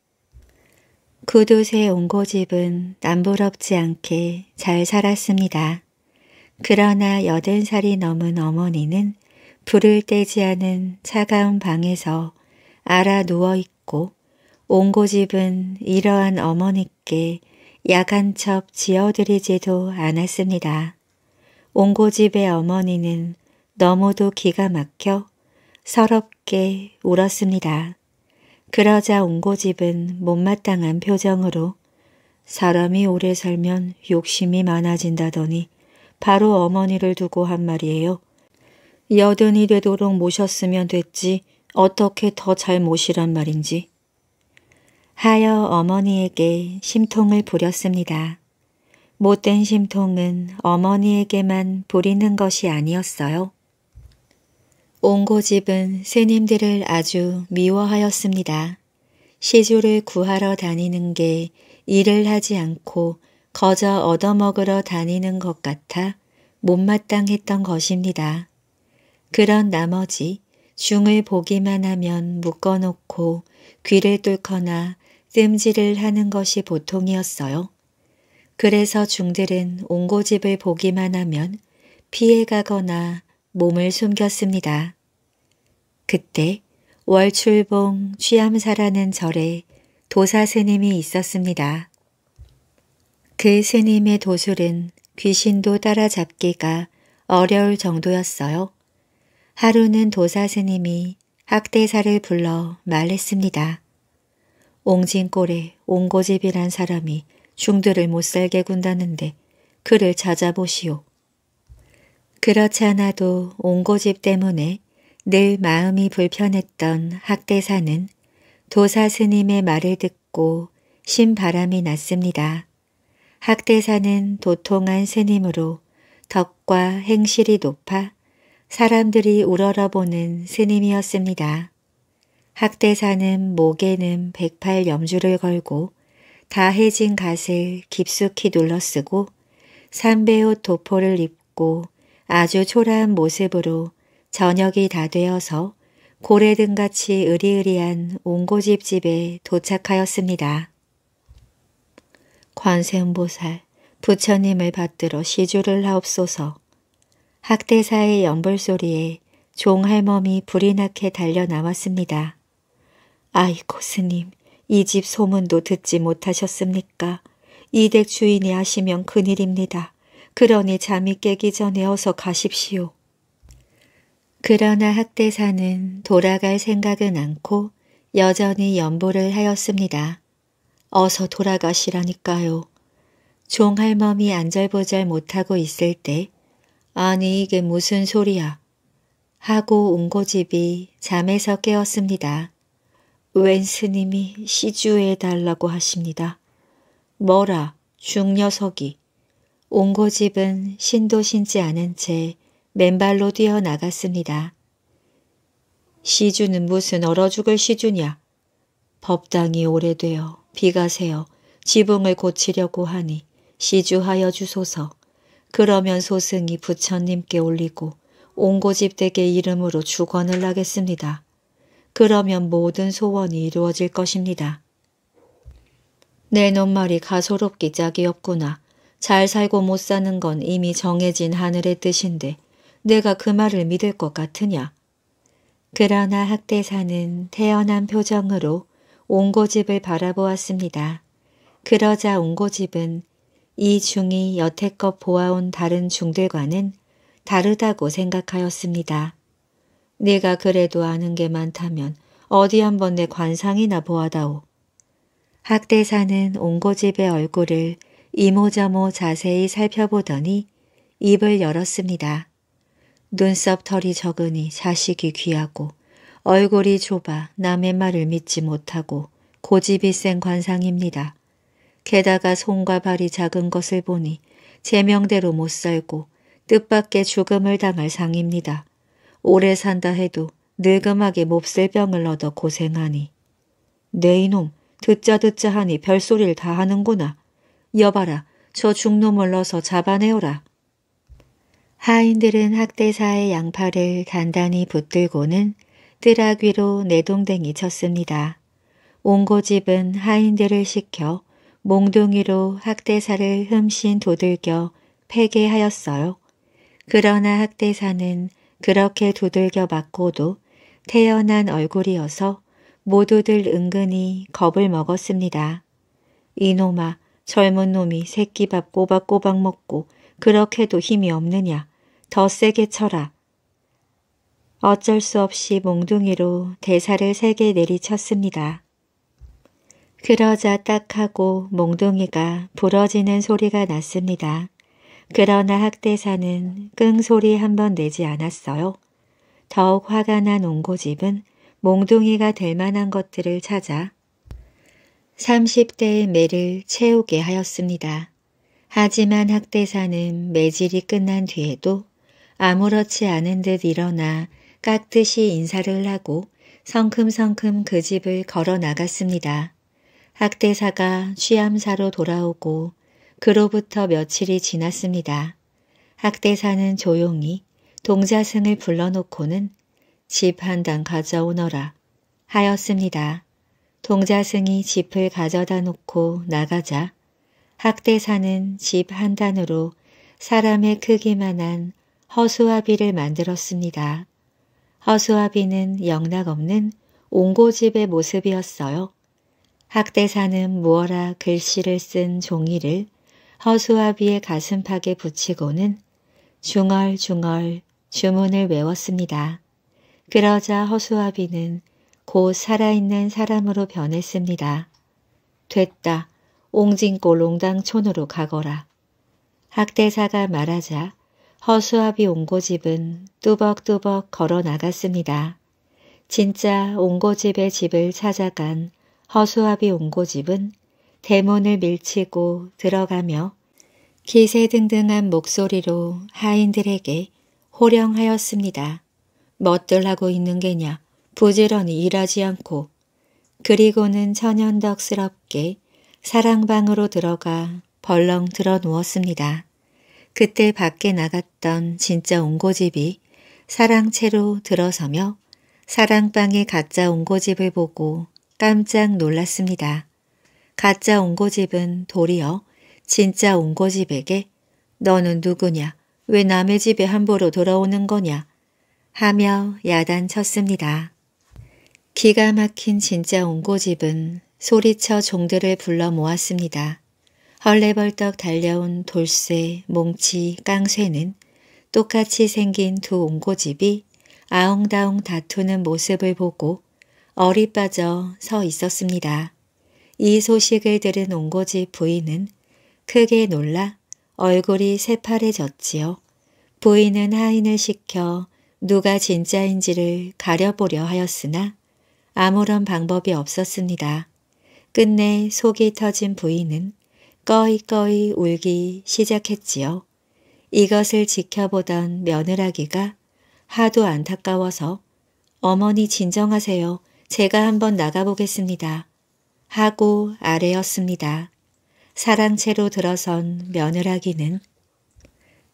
구두쇠 옹고집은 남부럽지 않게 잘 살았습니다. 그러나 여든 살이 넘은 어머니는 불을 떼지 않은 차가운 방에서 알아 누워있고 옹고집은 이러한 어머니께 야간 첩 지어드리지도 않았습니다. 옹고집의 어머니는 너무도 기가 막혀 서럽게 울었습니다. 그러자 옹고집은 못마땅한 표정으로 사람이 오래 살면 욕심이 많아진다더니 바로 어머니를 두고 한 말이에요. 여든이 되도록 모셨으면 됐지 어떻게 더 잘 모시란 말인지. 하여 어머니에게 심통을 부렸습니다. 못된 심통은 어머니에게만 부리는 것이 아니었어요. 온 고집은 새님들을 아주 미워하였습니다. 시주를 구하러 다니는 게 일을 하지 않고 거저 얻어먹으러 다니는 것 같아 못마땅했던 것입니다. 그런 나머지 중을 보기만 하면 묶어놓고 귀를 뚫거나 뜸질을 하는 것이 보통이었어요. 그래서 중들은 옹고집을 보기만 하면 피해가거나 몸을 숨겼습니다. 그때 월출봉 취암사라는 절에 도사 스님이 있었습니다. 그 스님의 도술은 귀신도 따라잡기가 어려울 정도였어요. 하루는 도사 스님이 학대사를 불러 말했습니다. 옹진골에 옹고집이란 사람이 중들을 못 살게 군다는데 그를 찾아보시오. 그렇지 않아도 온 고집 때문에 늘 마음이 불편했던 학대사는 도사 스님의 말을 듣고 신바람이 났습니다. 학대사는 도통한 스님으로 덕과 행실이 높아 사람들이 우러러보는 스님이었습니다. 학대사는 목에는 108염주를 걸고 다해진 갓을 깊숙이 눌러쓰고 삼배옷 도포를 입고 아주 초라한 모습으로 저녁이 다 되어서 고래등같이 으리으리한 옹고집집에 도착하였습니다. 관세음보살 부처님을 받들어 시주를 하옵소서 학대사의 연불소리에 종할멈이 불이 나게 달려 나왔습니다. 아이고 스님, 이 집 소문도 듣지 못하셨습니까? 이댁 주인이 하시면 그일입니다. 그러니 잠이 깨기 전에 어서 가십시오. 그러나 학대사는 돌아갈 생각은 않고 여전히 연보를 하였습니다. 어서 돌아가시라니까요. 종할멈이 안절부절 못하고 있을 때 아니 이게 무슨 소리야 하고 온 고집이 잠에서 깨었습니다. 웬 스님이 시주해달라고 하십니다. 뭐라 중녀석이 온 고집은 신도 신지 않은 채 맨발로 뛰어나갔습니다. 시주는 무슨 얼어 죽을 시주냐. 법당이 오래되어 비가 새어 지붕을 고치려고 하니 시주하여 주소서. 그러면 소승이 부처님께 올리고 옹고집댁의 이름으로 주권을 하겠습니다. 그러면 모든 소원이 이루어질 것입니다. 내논말이 가소롭기 짝이 없구나. 잘 살고 못 사는 건 이미 정해진 하늘의 뜻인데 내가 그 말을 믿을 것 같으냐. 그러나 학대사는 태연한 표정으로 옹고집을 바라보았습니다. 그러자 옹고집은 이 중이 여태껏 보아온 다른 중들과는 다르다고 생각하였습니다. 네가 그래도 아는 게 많다면 어디 한번 내 관상이나 보아다오. 학대사는 옹고집의 얼굴을 이모저모 자세히 살펴보더니 입을 열었습니다. 눈썹 털이 적으니 자식이 귀하고 얼굴이 좁아 남의 말을 믿지 못하고 고집이 센 관상입니다. 게다가 손과 발이 작은 것을 보니 제명대로 못 살고 뜻밖의 죽음을 당할 상입니다. 오래 산다 해도 늙음하게 몹쓸 병을 얻어 고생하니. 네 이놈 듣자 듣자 하니 별소리를 다 하는구나. 여봐라, 저 중놈을 넣어서 잡아내오라. 하인들은 학대사의 양팔을 단단히 붙들고는 뜨락위로 내동댕이 쳤습니다. 온고집은 하인들을 시켜 몽둥이로 학대사를 흠씬 도들겨 폐괴하였어요. 그러나 학대사는 그렇게 두들겨 맞고도 태연한 얼굴이어서 모두들 은근히 겁을 먹었습니다. 이놈아 젊은 놈이 새끼밥 꼬박꼬박 먹고 그렇게도 힘이 없느냐. 더 세게 쳐라. 어쩔 수 없이 몽둥이로 대사를 세게 내리쳤습니다. 그러자 딱 하고 몽둥이가 부러지는 소리가 났습니다. 그러나 학대사는 끙 소리 한 번 내지 않았어요. 더욱 화가 난 옹고집은 몽둥이가 될 만한 것들을 찾아 30대의 매를 채우게 하였습니다. 하지만 학대사는 매질이 끝난 뒤에도 아무렇지 않은 듯 일어나 깍듯이 인사를 하고 성큼성큼 그 집을 걸어 나갔습니다. 학대사가 취암사로 돌아오고 그로부터 며칠이 지났습니다. 학대사는 조용히 동자승을 불러놓고는 집 한단 가져오너라 하였습니다. 동자승이 집을 가져다 놓고 나가자 학대사는 집 한 단으로 사람의 크기만한 허수아비를 만들었습니다. 허수아비는 영락없는 옹고집의 모습이었어요. 학대사는 무어라 글씨를 쓴 종이를 허수아비의 가슴팍에 붙이고는 중얼중얼 주문을 외웠습니다. 그러자 허수아비는 곧 살아있는 사람으로 변했습니다. 됐다. 옹진골 옹당촌으로 가거라. 학대사가 말하자 허수아비 옹고집은 뚜벅뚜벅 걸어 나갔습니다. 진짜 옹고집의 집을 찾아간 허수아비 옹고집은 대문을 밀치고 들어가며 기세등등한 목소리로 하인들에게 호령하였습니다. 멋들하고 뭐 있는 게냐? 부지런히 일하지 않고 그리고는 천연덕스럽게 사랑방으로 들어가 벌렁 들어 누웠습니다. 그때 밖에 나갔던 진짜 옹고집이 사랑채로 들어서며 사랑방의 가짜 옹고집을 보고 깜짝 놀랐습니다. 가짜 옹고집은 도리어 진짜 옹고집에게 너는 누구냐? 왜 남의 집에 함부로 돌아오는 거냐? 하며 야단쳤습니다. 기가 막힌 진짜 옹고집은 소리쳐 종들을 불러 모았습니다. 헐레벌떡 달려온 돌쇠, 몽치, 깡쇠는 똑같이 생긴 두 옹고집이 아웅다웅 다투는 모습을 보고 어리 빠져 서 있었습니다. 이 소식을 들은 옹고집 부인은 크게 놀라 얼굴이 새파래졌지요. 부인은 하인을 시켜 누가 진짜인지를 가려보려 하였으나 아무런 방법이 없었습니다. 끝내 속이 터진 부인은 꺼이꺼이 울기 시작했지요. 이것을 지켜보던 며느라기가 하도 안타까워서 어머니 진정하세요. 제가 한번 나가보겠습니다. 하고 아래였습니다. 사랑채로 들어선 며느라기는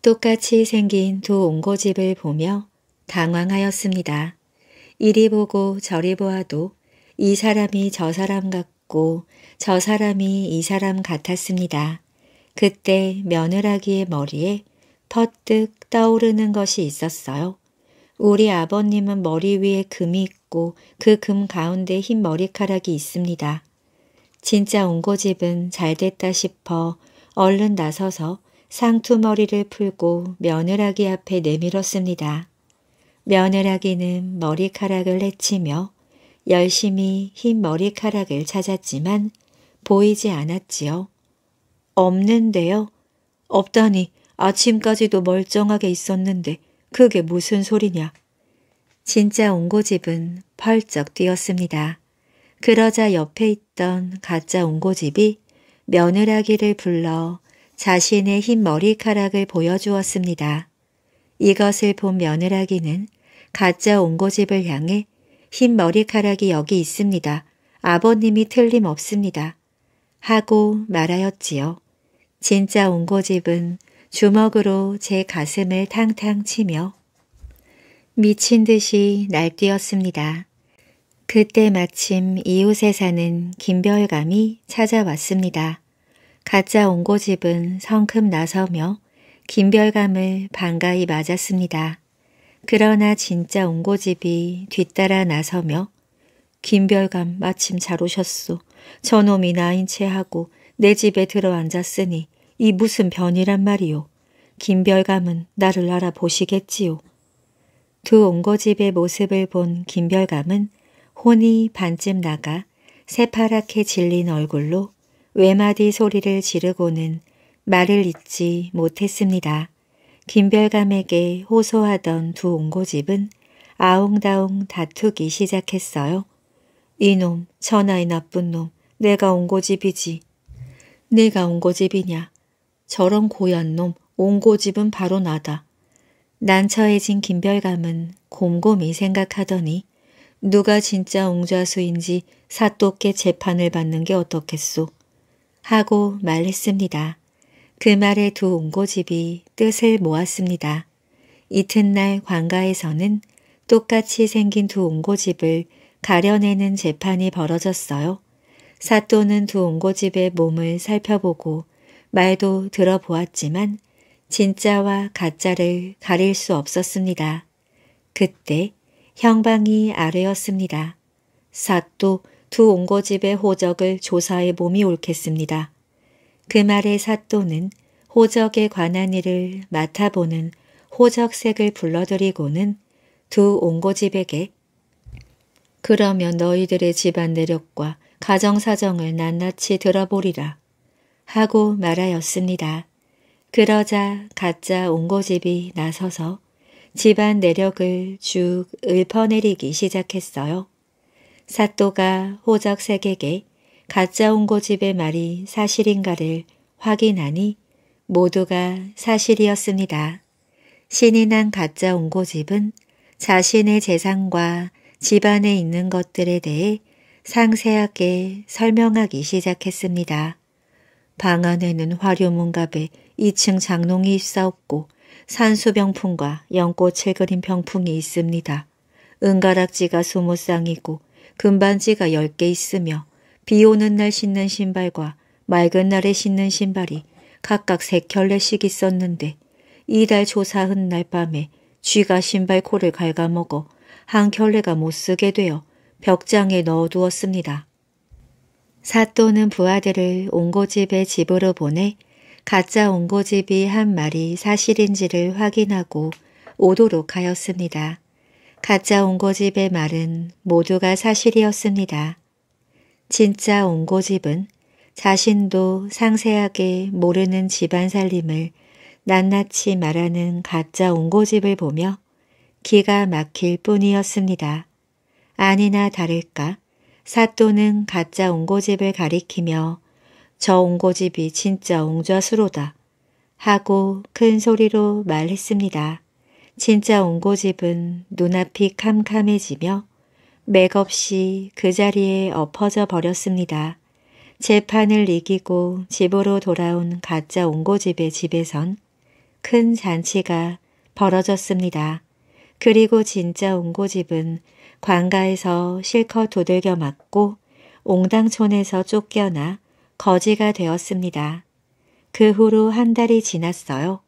똑같이 생긴 두 옹고집을 보며 당황하였습니다. 이리 보고 저리 보아도 이 사람이 저 사람 같고 저 사람이 이 사람 같았습니다. 그때 며느라기의 머리에 퍼뜩 떠오르는 것이 있었어요. 우리 아버님은 머리 위에 금이 있고 그 금 가운데 흰 머리카락이 있습니다. 진짜 온고집은 잘됐다 싶어 얼른 나서서 상투머리를 풀고 며느라기 앞에 내밀었습니다. 며느라기는 머리카락을 헤치며 열심히 흰 머리카락을 찾았지만 보이지 않았지요. 없는데요. 없다니 아침까지도 멀쩡하게 있었는데 그게 무슨 소리냐. 진짜 옹고집은 펄쩍 뛰었습니다. 그러자 옆에 있던 가짜 옹고집이 며느라기를 불러 자신의 흰 머리카락을 보여주었습니다. 이것을 본 며느라기는 가짜 온고집을 향해 흰 머리카락이 여기 있습니다. 아버님이 틀림없습니다. 하고 말하였지요. 진짜 온고집은 주먹으로 제 가슴을 탕탕 치며 미친 듯이 날뛰었습니다. 그때 마침 이웃에 사는 김별감이 찾아왔습니다. 가짜 온고집은 성큼 나서며 김별감을 반가이 맞았습니다. 그러나 진짜 옹고집이 뒤따라 나서며 김별감 마침 잘 오셨소. 저놈이 나인 체하고 내 집에 들어앉았으니 이 무슨 변이란 말이오. 김별감은 나를 알아보시겠지요. 두 옹고집의 모습을 본 김별감은 혼이 반쯤 나가 새파랗게 질린 얼굴로 외마디 소리를 지르고는 말을 잇지 못했습니다. 김별감에게 호소하던 두 옹고집은 아웅다웅 다투기 시작했어요. 이놈, 천하의 나쁜 놈, 내가 옹고집이지. 내가 옹고집이냐. 저런 고얀 놈, 옹고집은 바로 나다. 난처해진 김별감은 곰곰이 생각하더니 누가 진짜 옹좌수인지 사또께 재판을 받는 게 어떻겠소 하고 말했습니다. 그 말에 두 옹고집이 뜻을 모았습니다. 이튿날 관가에서는 똑같이 생긴 두 옹고집을 가려내는 재판이 벌어졌어요. 사또는 두 옹고집의 몸을 살펴보고 말도 들어보았지만 진짜와 가짜를 가릴 수 없었습니다. 그때 형방이 아뢰었습니다. 사또 두 옹고집의 호적을 조사해 몸이 옳겠습니다. 그 말의 사또는 호적에 관한 일을 맡아보는 호적색을 불러들이고는 두 옹고집에게 그러면 너희들의 집안 내력과 가정사정을 낱낱이 들어보리라 하고 말하였습니다. 그러자 가짜 옹고집이 나서서 집안 내력을 쭉 읊어내리기 시작했어요. 사또가 호적색에게 가짜 홍고집의 말이 사실인가를 확인하니 모두가 사실이었습니다. 신이 난 가짜 홍고집은 자신의 재산과 집안에 있는 것들에 대해 상세하게 설명하기 시작했습니다. 방 안에는 화려문갑에 2층 장롱이 있사옵고 산수병풍과 연꽃을 그린 병풍이 있습니다. 은가락지가 20쌍이고 금반지가 10개 있으며 비 오는 날 신는 신발과 맑은 날에 신는 신발이 각각 세 켤레씩 있었는데 이달 조사흔 날 밤에 쥐가 신발 코를 갉아먹어 한 켤레가 못 쓰게 되어 벽장에 넣어두었습니다. 사또는 부하들을 옹고집의 집으로 보내 가짜 옹고집이 한 말이 사실인지를 확인하고 오도록 하였습니다. 가짜 옹고집의 말은 모두가 사실이었습니다. 진짜 옹고집은 자신도 상세하게 모르는 집안 살림을 낱낱이 말하는 가짜 옹고집을 보며 기가 막힐 뿐이었습니다. 아니나 다를까 사또는 가짜 옹고집을 가리키며 저 옹고집이 진짜 옹좌수로다 하고 큰 소리로 말했습니다. 진짜 옹고집은 눈앞이 캄캄해지며 맥없이 그 자리에 엎어져 버렸습니다. 재판을 이기고 집으로 돌아온 가짜 옹고집의 집에선 큰 잔치가 벌어졌습니다. 그리고 진짜 옹고집은 관가에서 실컷 두들겨 맞고 옹당촌에서 쫓겨나 거지가 되었습니다. 그 후로 한 달이 지났어요.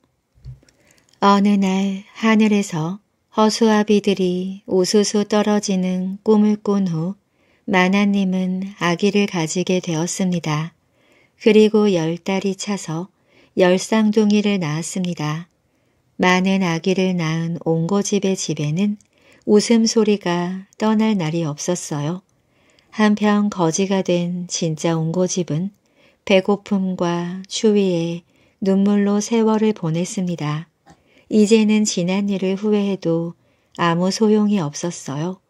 어느 날 하늘에서 허수아비들이 우수수 떨어지는 꿈을 꾼 후 마나님은 아기를 가지게 되었습니다. 그리고 열 달이 차서 열 쌍둥이를 낳았습니다. 많은 아기를 낳은 옹고집의 집에는 웃음소리가 떠날 날이 없었어요. 한편 거지가 된 진짜 옹고집은 배고픔과 추위에 눈물로 세월을 보냈습니다. 이제는 지난 일을 후회해도 아무 소용이 없었어요.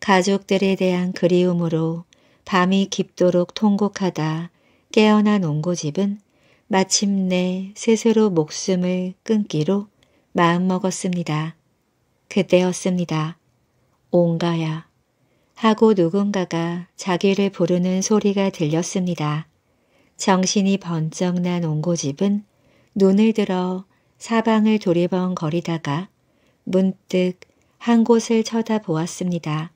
가족들에 대한 그리움으로 밤이 깊도록 통곡하다 깨어난 옹고집은 마침내 스스로 목숨을 끊기로 마음먹었습니다. 그때였습니다. 온가야 하고 누군가가 자기를 부르는 소리가 들렸습니다. 정신이 번쩍 난 옹고집은 눈을 들어 사방을 도리번거리다가 문득 한 곳을 쳐다보았습니다.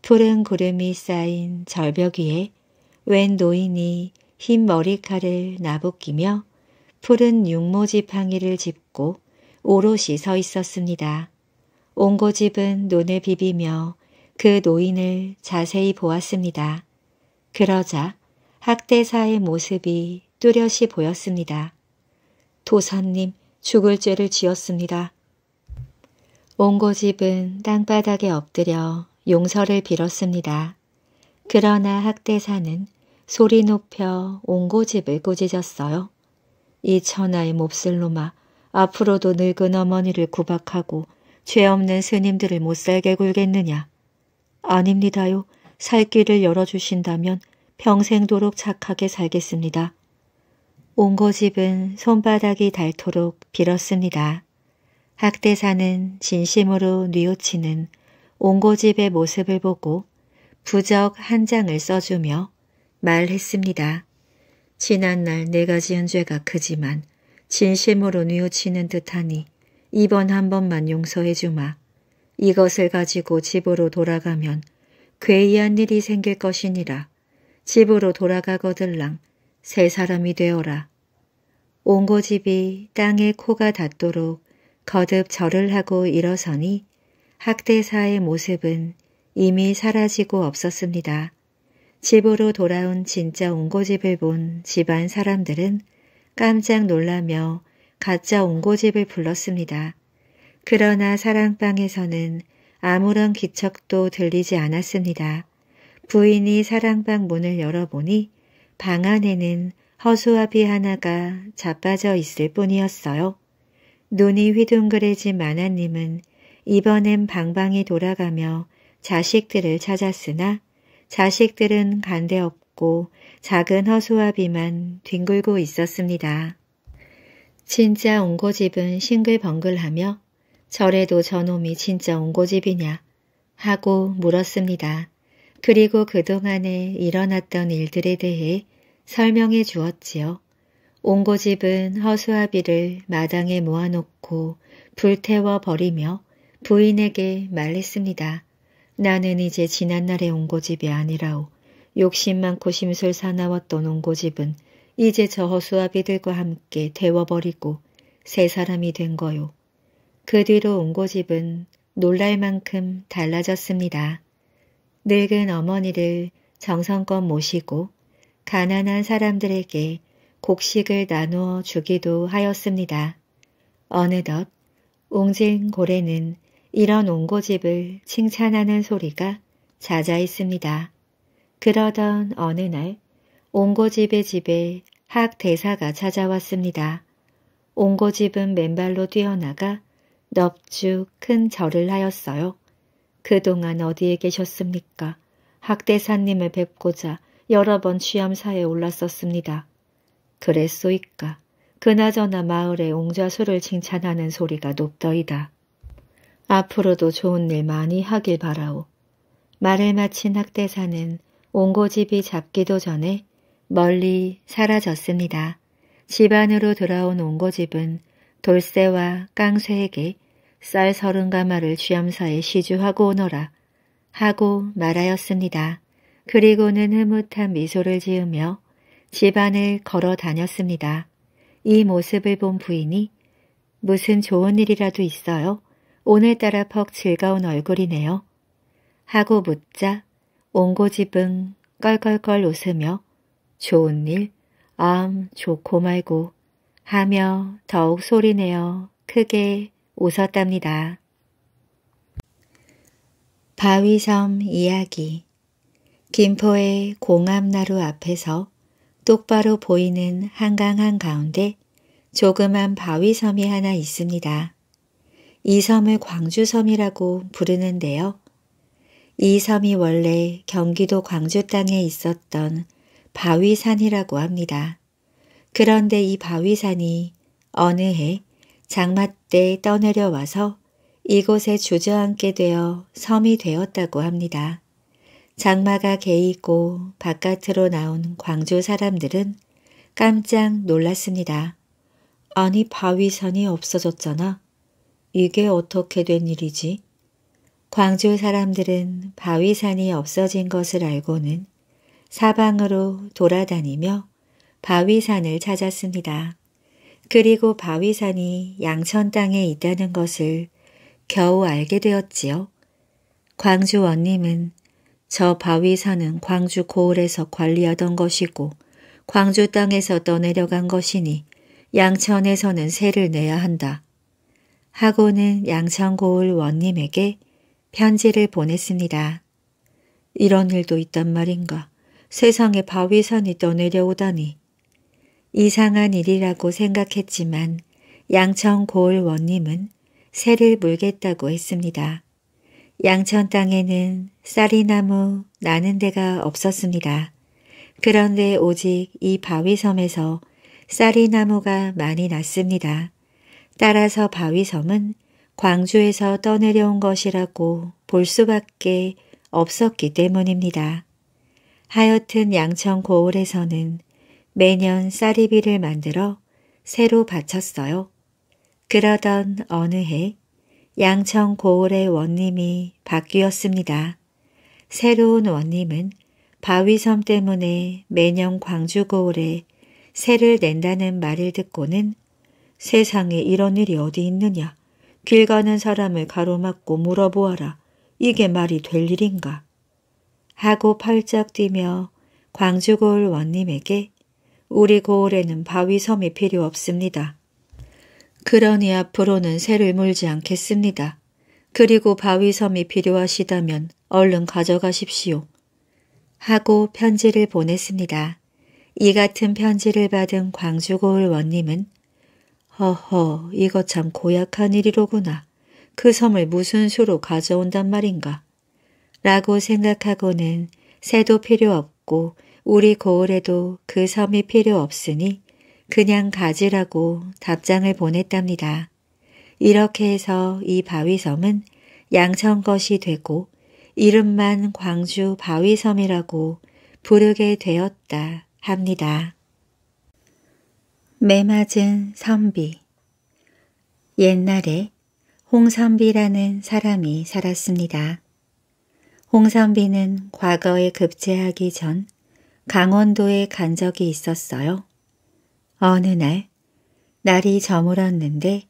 푸른 구름이 쌓인 절벽 위에 웬 노인이 흰 머리칼을 나부끼며 푸른 육모 지팡이를 짚고 오롯이 서 있었습니다. 온고집은 눈을 비비며 그 노인을 자세히 보았습니다. 그러자 학대사의 모습이 뚜렷이 보였습니다. 도선님, 죽을 죄를 지었습니다. 온 고집은 땅바닥에 엎드려 용서를 빌었습니다. 그러나 학대사는 소리 높여 온 고집을 꾸짖었어요. 이 천하의 몹쓸 놈아 앞으로도 늙은 어머니를 구박하고 죄 없는 스님들을 못살게 굴겠느냐. 아닙니다요. 살 길을 열어주신다면 평생도록 착하게 살겠습니다. 온 고집은 손바닥이 닳도록 빌었습니다. 학대사는 진심으로 뉘우치는 온 고집의 모습을 보고 부적 한 장을 써주며 말했습니다. 지난날 내가 지은 죄가 크지만 진심으로 뉘우치는 듯하니 이번 한 번만 용서해주마. 이것을 가지고 집으로 돌아가면 괴이한 일이 생길 것이니라. 집으로 돌아가거들랑 세 사람이 되어라. 온 고집이 땅에 코가 닿도록 거듭 절을 하고 일어서니 학대사의 모습은 이미 사라지고 없었습니다. 집으로 돌아온 진짜 온고집을본 집안 사람들은 깜짝 놀라며 가짜 온고집을 불렀습니다. 그러나 사랑방에서는 아무런 기척도 들리지 않았습니다. 부인이 사랑방 문을 열어보니 방 안에는 허수아비 하나가 자빠져 있을 뿐이었어요. 눈이 휘둥그레진 마나님은 이번엔 방방이 돌아가며 자식들을 찾았으나 자식들은 간대 없고 작은 허수아비만 뒹굴고 있었습니다. 진짜 옹고집은 싱글벙글하며 저래도 저놈이 진짜 옹고집이냐 하고 물었습니다. 그리고 그동안에 일어났던 일들에 대해 설명해 주었지요. 옹고집은 허수아비를 마당에 모아놓고 불태워 버리며 부인에게 말했습니다. 나는 이제 지난날의 옹고집이 아니라오. 욕심 많고 심술 사나웠던 옹고집은 이제 저 허수아비들과 함께 태워버리고세 사람이 된 거요. 그 뒤로 옹고집은 놀랄 만큼 달라졌습니다. 늙은 어머니를 정성껏 모시고 가난한 사람들에게 곡식을 나누어 주기도 하였습니다. 어느덧 옹진 고래는 이런 옹고집을 칭찬하는 소리가 자자했습니다. 그러던 어느 날 옹고집의 집에 학 대사가 찾아왔습니다. 옹고집은 맨발로 뛰어나가 넙죽 큰 절을 하였어요. 그동안 어디에 계셨습니까? 학대사님을 뵙고자 여러 번 취암사에 올랐었습니다. 그랬소이까. 그나저나 마을에 옹좌수를 칭찬하는 소리가 높더이다. 앞으로도 좋은 일 많이 하길 바라오. 말을 마친 학대사는 옹고집이 잡기도 전에 멀리 사라졌습니다. 집안으로 돌아온 옹고집은 돌쇠와 깡쇠에게 쌀 서른 가마를 취함사에 시주하고 오너라 하고 말하였습니다. 그리고는 흐뭇한 미소를 지으며 집안을 걸어 다녔습니다. 이 모습을 본 부인이 무슨 좋은 일이라도 있어요? 오늘따라 퍽 즐거운 얼굴이네요. 하고 묻자 옹고집은 껄껄껄 웃으며 좋은 일? 암, 좋고 말고 하며 더욱 소리내어 크게 웃었답니다. 바위섬 이야기 김포의 공암나루 앞에서 똑바로 보이는 한강 한가운데 조그만 바위섬이 하나 있습니다. 이 섬을 광주섬이라고 부르는데요. 이 섬이 원래 경기도 광주 땅에 있었던 바위산이라고 합니다. 그런데 이 바위산이 어느 해 장마 때 떠내려 와서 이곳에 주저앉게 되어 섬이 되었다고 합니다. 장마가 개이고 바깥으로 나온 광주 사람들은 깜짝 놀랐습니다. 아니 바위산이 없어졌잖아. 이게 어떻게 된 일이지? 광주 사람들은 바위산이 없어진 것을 알고는 사방으로 돌아다니며 바위산을 찾았습니다. 그리고 바위산이 양천 땅에 있다는 것을 겨우 알게 되었지요. 광주 원님은 저 바위산은 광주 고을에서 관리하던 것이고 광주 땅에서 떠내려간 것이니 양천에서는 세를 내야 한다. 하고는 양천고을 원님에게 편지를 보냈습니다. 이런 일도 있단 말인가. 세상에 바위산이 떠내려오다니 이상한 일이라고 생각했지만 양천 고을 원님은 새를 물겠다고 했습니다. 양천 땅에는 쌀이나무 나는 데가 없었습니다. 그런데 오직 이 바위섬에서 쌀이나무가 많이 났습니다. 따라서 바위섬은 광주에서 떠내려온 것이라고 볼 수밖에 없었기 때문입니다. 하여튼 양천 고을에서는 매년 쌀이비를 만들어 새로 바쳤어요. 그러던 어느 해 양천 고을의 원님이 바뀌었습니다. 새로운 원님은 바위섬 때문에 매년 광주 고을에 새를 낸다는 말을 듣고는 세상에 이런 일이 어디 있느냐. 길 가는 사람을 가로막고 물어보아라. 이게 말이 될 일인가. 하고 펄쩍 뛰며 광주고을 원님에게 우리 고을에는 바위섬이 필요 없습니다. 그러니 앞으로는 새를 물지 않겠습니다. 그리고 바위섬이 필요하시다면 얼른 가져가십시오. 하고 편지를 보냈습니다. 이 같은 편지를 받은 광주고을 원님은 허허 이거 참 고약한 일이로구나. 그 섬을 무슨 수로 가져온단 말인가. 라고 생각하고는 새도 필요 없고 우리 고을에도 그 섬이 필요 없으니 그냥 가지라고 답장을 보냈답니다. 이렇게 해서 이 바위섬은 양천것이 되고 이름만 광주 바위섬이라고 부르게 되었다 합니다. 매맞은 선비 옛날에 홍선비라는 사람이 살았습니다. 홍선비는 과거에 급제하기 전 강원도에 간 적이 있었어요. 어느 날 날이 저물었는데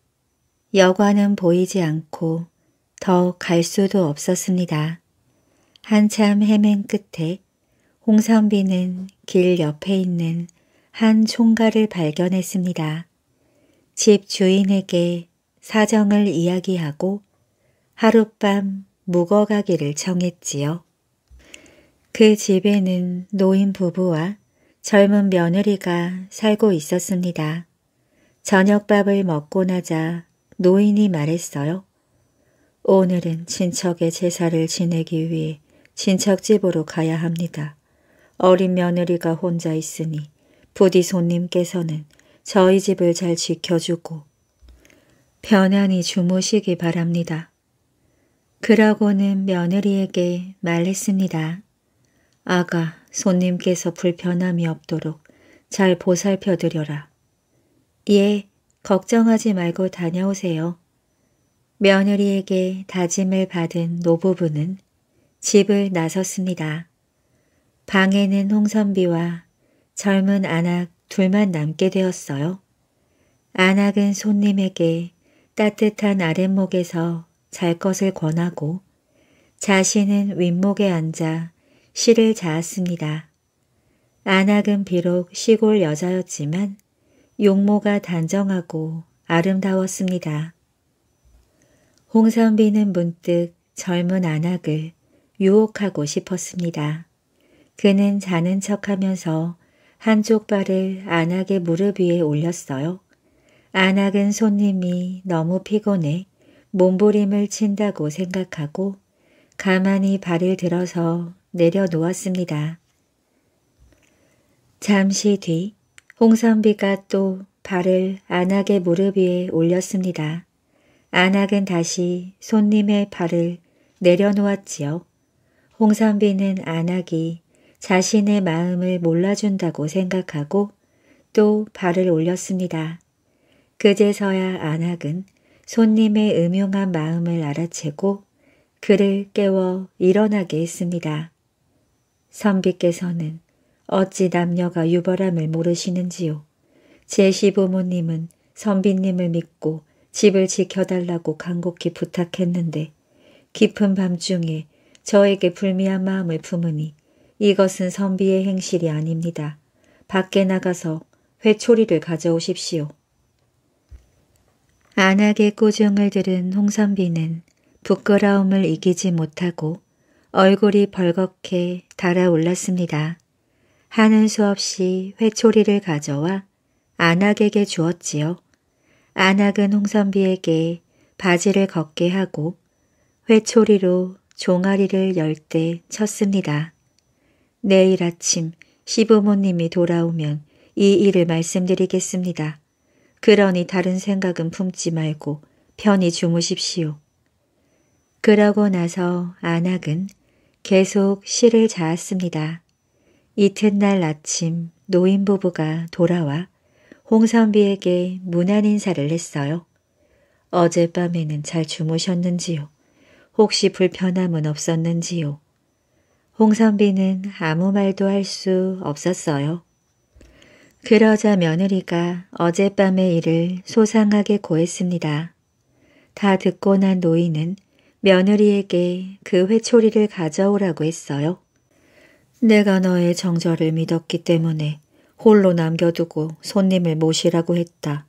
여관은 보이지 않고 더 갈 수도 없었습니다. 한참 헤맨 끝에 홍선비는 길 옆에 있는 한 총가를 발견했습니다. 집 주인에게 사정을 이야기하고 하룻밤 묵어가기를 청했지요. 그 집에는 노인 부부와 젊은 며느리가 살고 있었습니다. 저녁밥을 먹고 나자 노인이 말했어요. 오늘은 친척의 제사를 지내기 위해 친척집으로 가야 합니다. 어린 며느리가 혼자 있으니 부디 손님께서는 저희 집을 잘 지켜주고 편안히 주무시기 바랍니다. 그러고는 며느리에게 말했습니다. 아가 손님께서 불편함이 없도록 잘 보살펴 드려라. 예, 걱정하지 말고 다녀오세요. 며느리에게 다짐을 받은 노부부는 집을 나섰습니다. 방에는 홍선비와 젊은 안악 둘만 남게 되었어요. 안악은 손님에게 따뜻한 아랫목에서 잘 것을 권하고 자신은 윗목에 앉아 시를 자았습니다. 안학은 비록 시골 여자였지만 용모가 단정하고 아름다웠습니다. 홍선비는 문득 젊은 안학을 유혹하고 싶었습니다. 그는 자는 척하면서 한쪽 발을 안학의 무릎 위에 올렸어요. 안학은 손님이 너무 피곤해 몸부림을 친다고 생각하고 가만히 발을 들어서 내려놓았습니다. 잠시 뒤 홍선비가 또 발을 안악의 무릎 위에 올렸습니다. 안악은 다시 손님의 발을 내려놓았지요. 홍선비는 안악이 자신의 마음을 몰라준다고 생각하고 또 발을 올렸습니다. 그제서야 안악은 손님의 음흉한 마음을 알아채고 그를 깨워 일어나게 했습니다. 선비께서는 어찌 남녀가 유별함을 모르시는지요. 제시 부모님은 선비님을 믿고 집을 지켜달라고 간곡히 부탁했는데 깊은 밤중에 저에게 불미한 마음을 품으니 이것은 선비의 행실이 아닙니다. 밖에 나가서 회초리를 가져오십시오. 안하게 꾸중을 들은 홍선비는 부끄러움을 이기지 못하고 얼굴이 벌겋게 달아올랐습니다. 하는 수 없이 회초리를 가져와 안악에게 주었지요. 안악은 홍선비에게 바지를 걷게 하고 회초리로 종아리를 열 때 쳤습니다. 내일 아침 시부모님이 돌아오면 이 일을 말씀드리겠습니다. 그러니 다른 생각은 품지 말고 편히 주무십시오. 그러고 나서 안악은 계속 시를 자았습니다. 이튿날 아침 노인 부부가 돌아와 홍선비에게 무난 인사를 했어요. 어젯밤에는 잘 주무셨는지요? 혹시 불편함은 없었는지요? 홍선비는 아무 말도 할 수 없었어요. 그러자 며느리가 어젯밤의 일을 소상하게 고했습니다. 다 듣고 난 노인은 며느리에게 그 회초리를 가져오라고 했어요. 내가 너의 정절을 믿었기 때문에 홀로 남겨두고 손님을 모시라고 했다.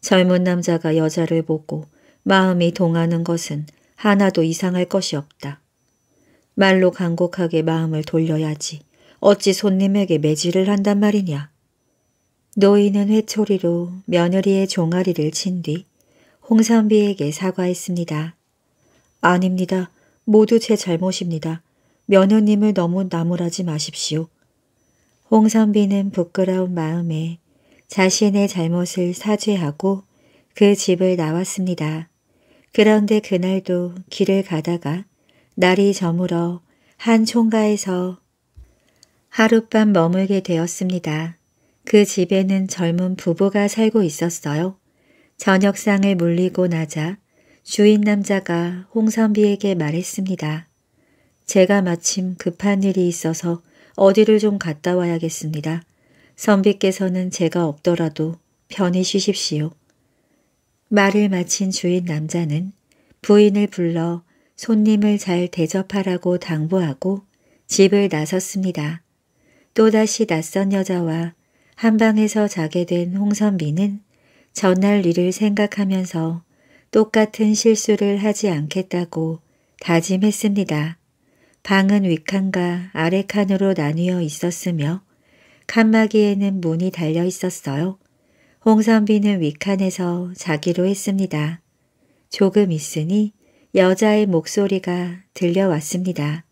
젊은 남자가 여자를 보고 마음이 동하는 것은 하나도 이상할 것이 없다. 말로 간곡하게 마음을 돌려야지 어찌 손님에게 매질을 한단 말이냐. 노인은 회초리로 며느리의 종아리를 친 뒤 홍선비에게 사과했습니다. 아닙니다. 모두 제 잘못입니다. 며느님을 너무 나무라지 마십시오. 홍선비는 부끄러운 마음에 자신의 잘못을 사죄하고 그 집을 나왔습니다. 그런데 그날도 길을 가다가 날이 저물어 한 총가에서 하룻밤 머물게 되었습니다. 그 집에는 젊은 부부가 살고 있었어요. 저녁상을 물리고 나자 주인 남자가 홍선비에게 말했습니다. 제가 마침 급한 일이 있어서 어디를 좀 갔다 와야겠습니다. 선비께서는 제가 없더라도 편히 쉬십시오. 말을 마친 주인 남자는 부인을 불러 손님을 잘 대접하라고 당부하고 집을 나섰습니다. 또다시 낯선 여자와 한방에서 자게 된 홍선비는 전날 일을 생각하면서 똑같은 실수를 하지 않겠다고 다짐했습니다. 방은 윗칸과 아래칸으로 나뉘어 있었으며 칸막이에는 문이 달려 있었어요. 홍선비는 윗칸에서 자기로 했습니다. 조금 있으니 여자의 목소리가 들려왔습니다.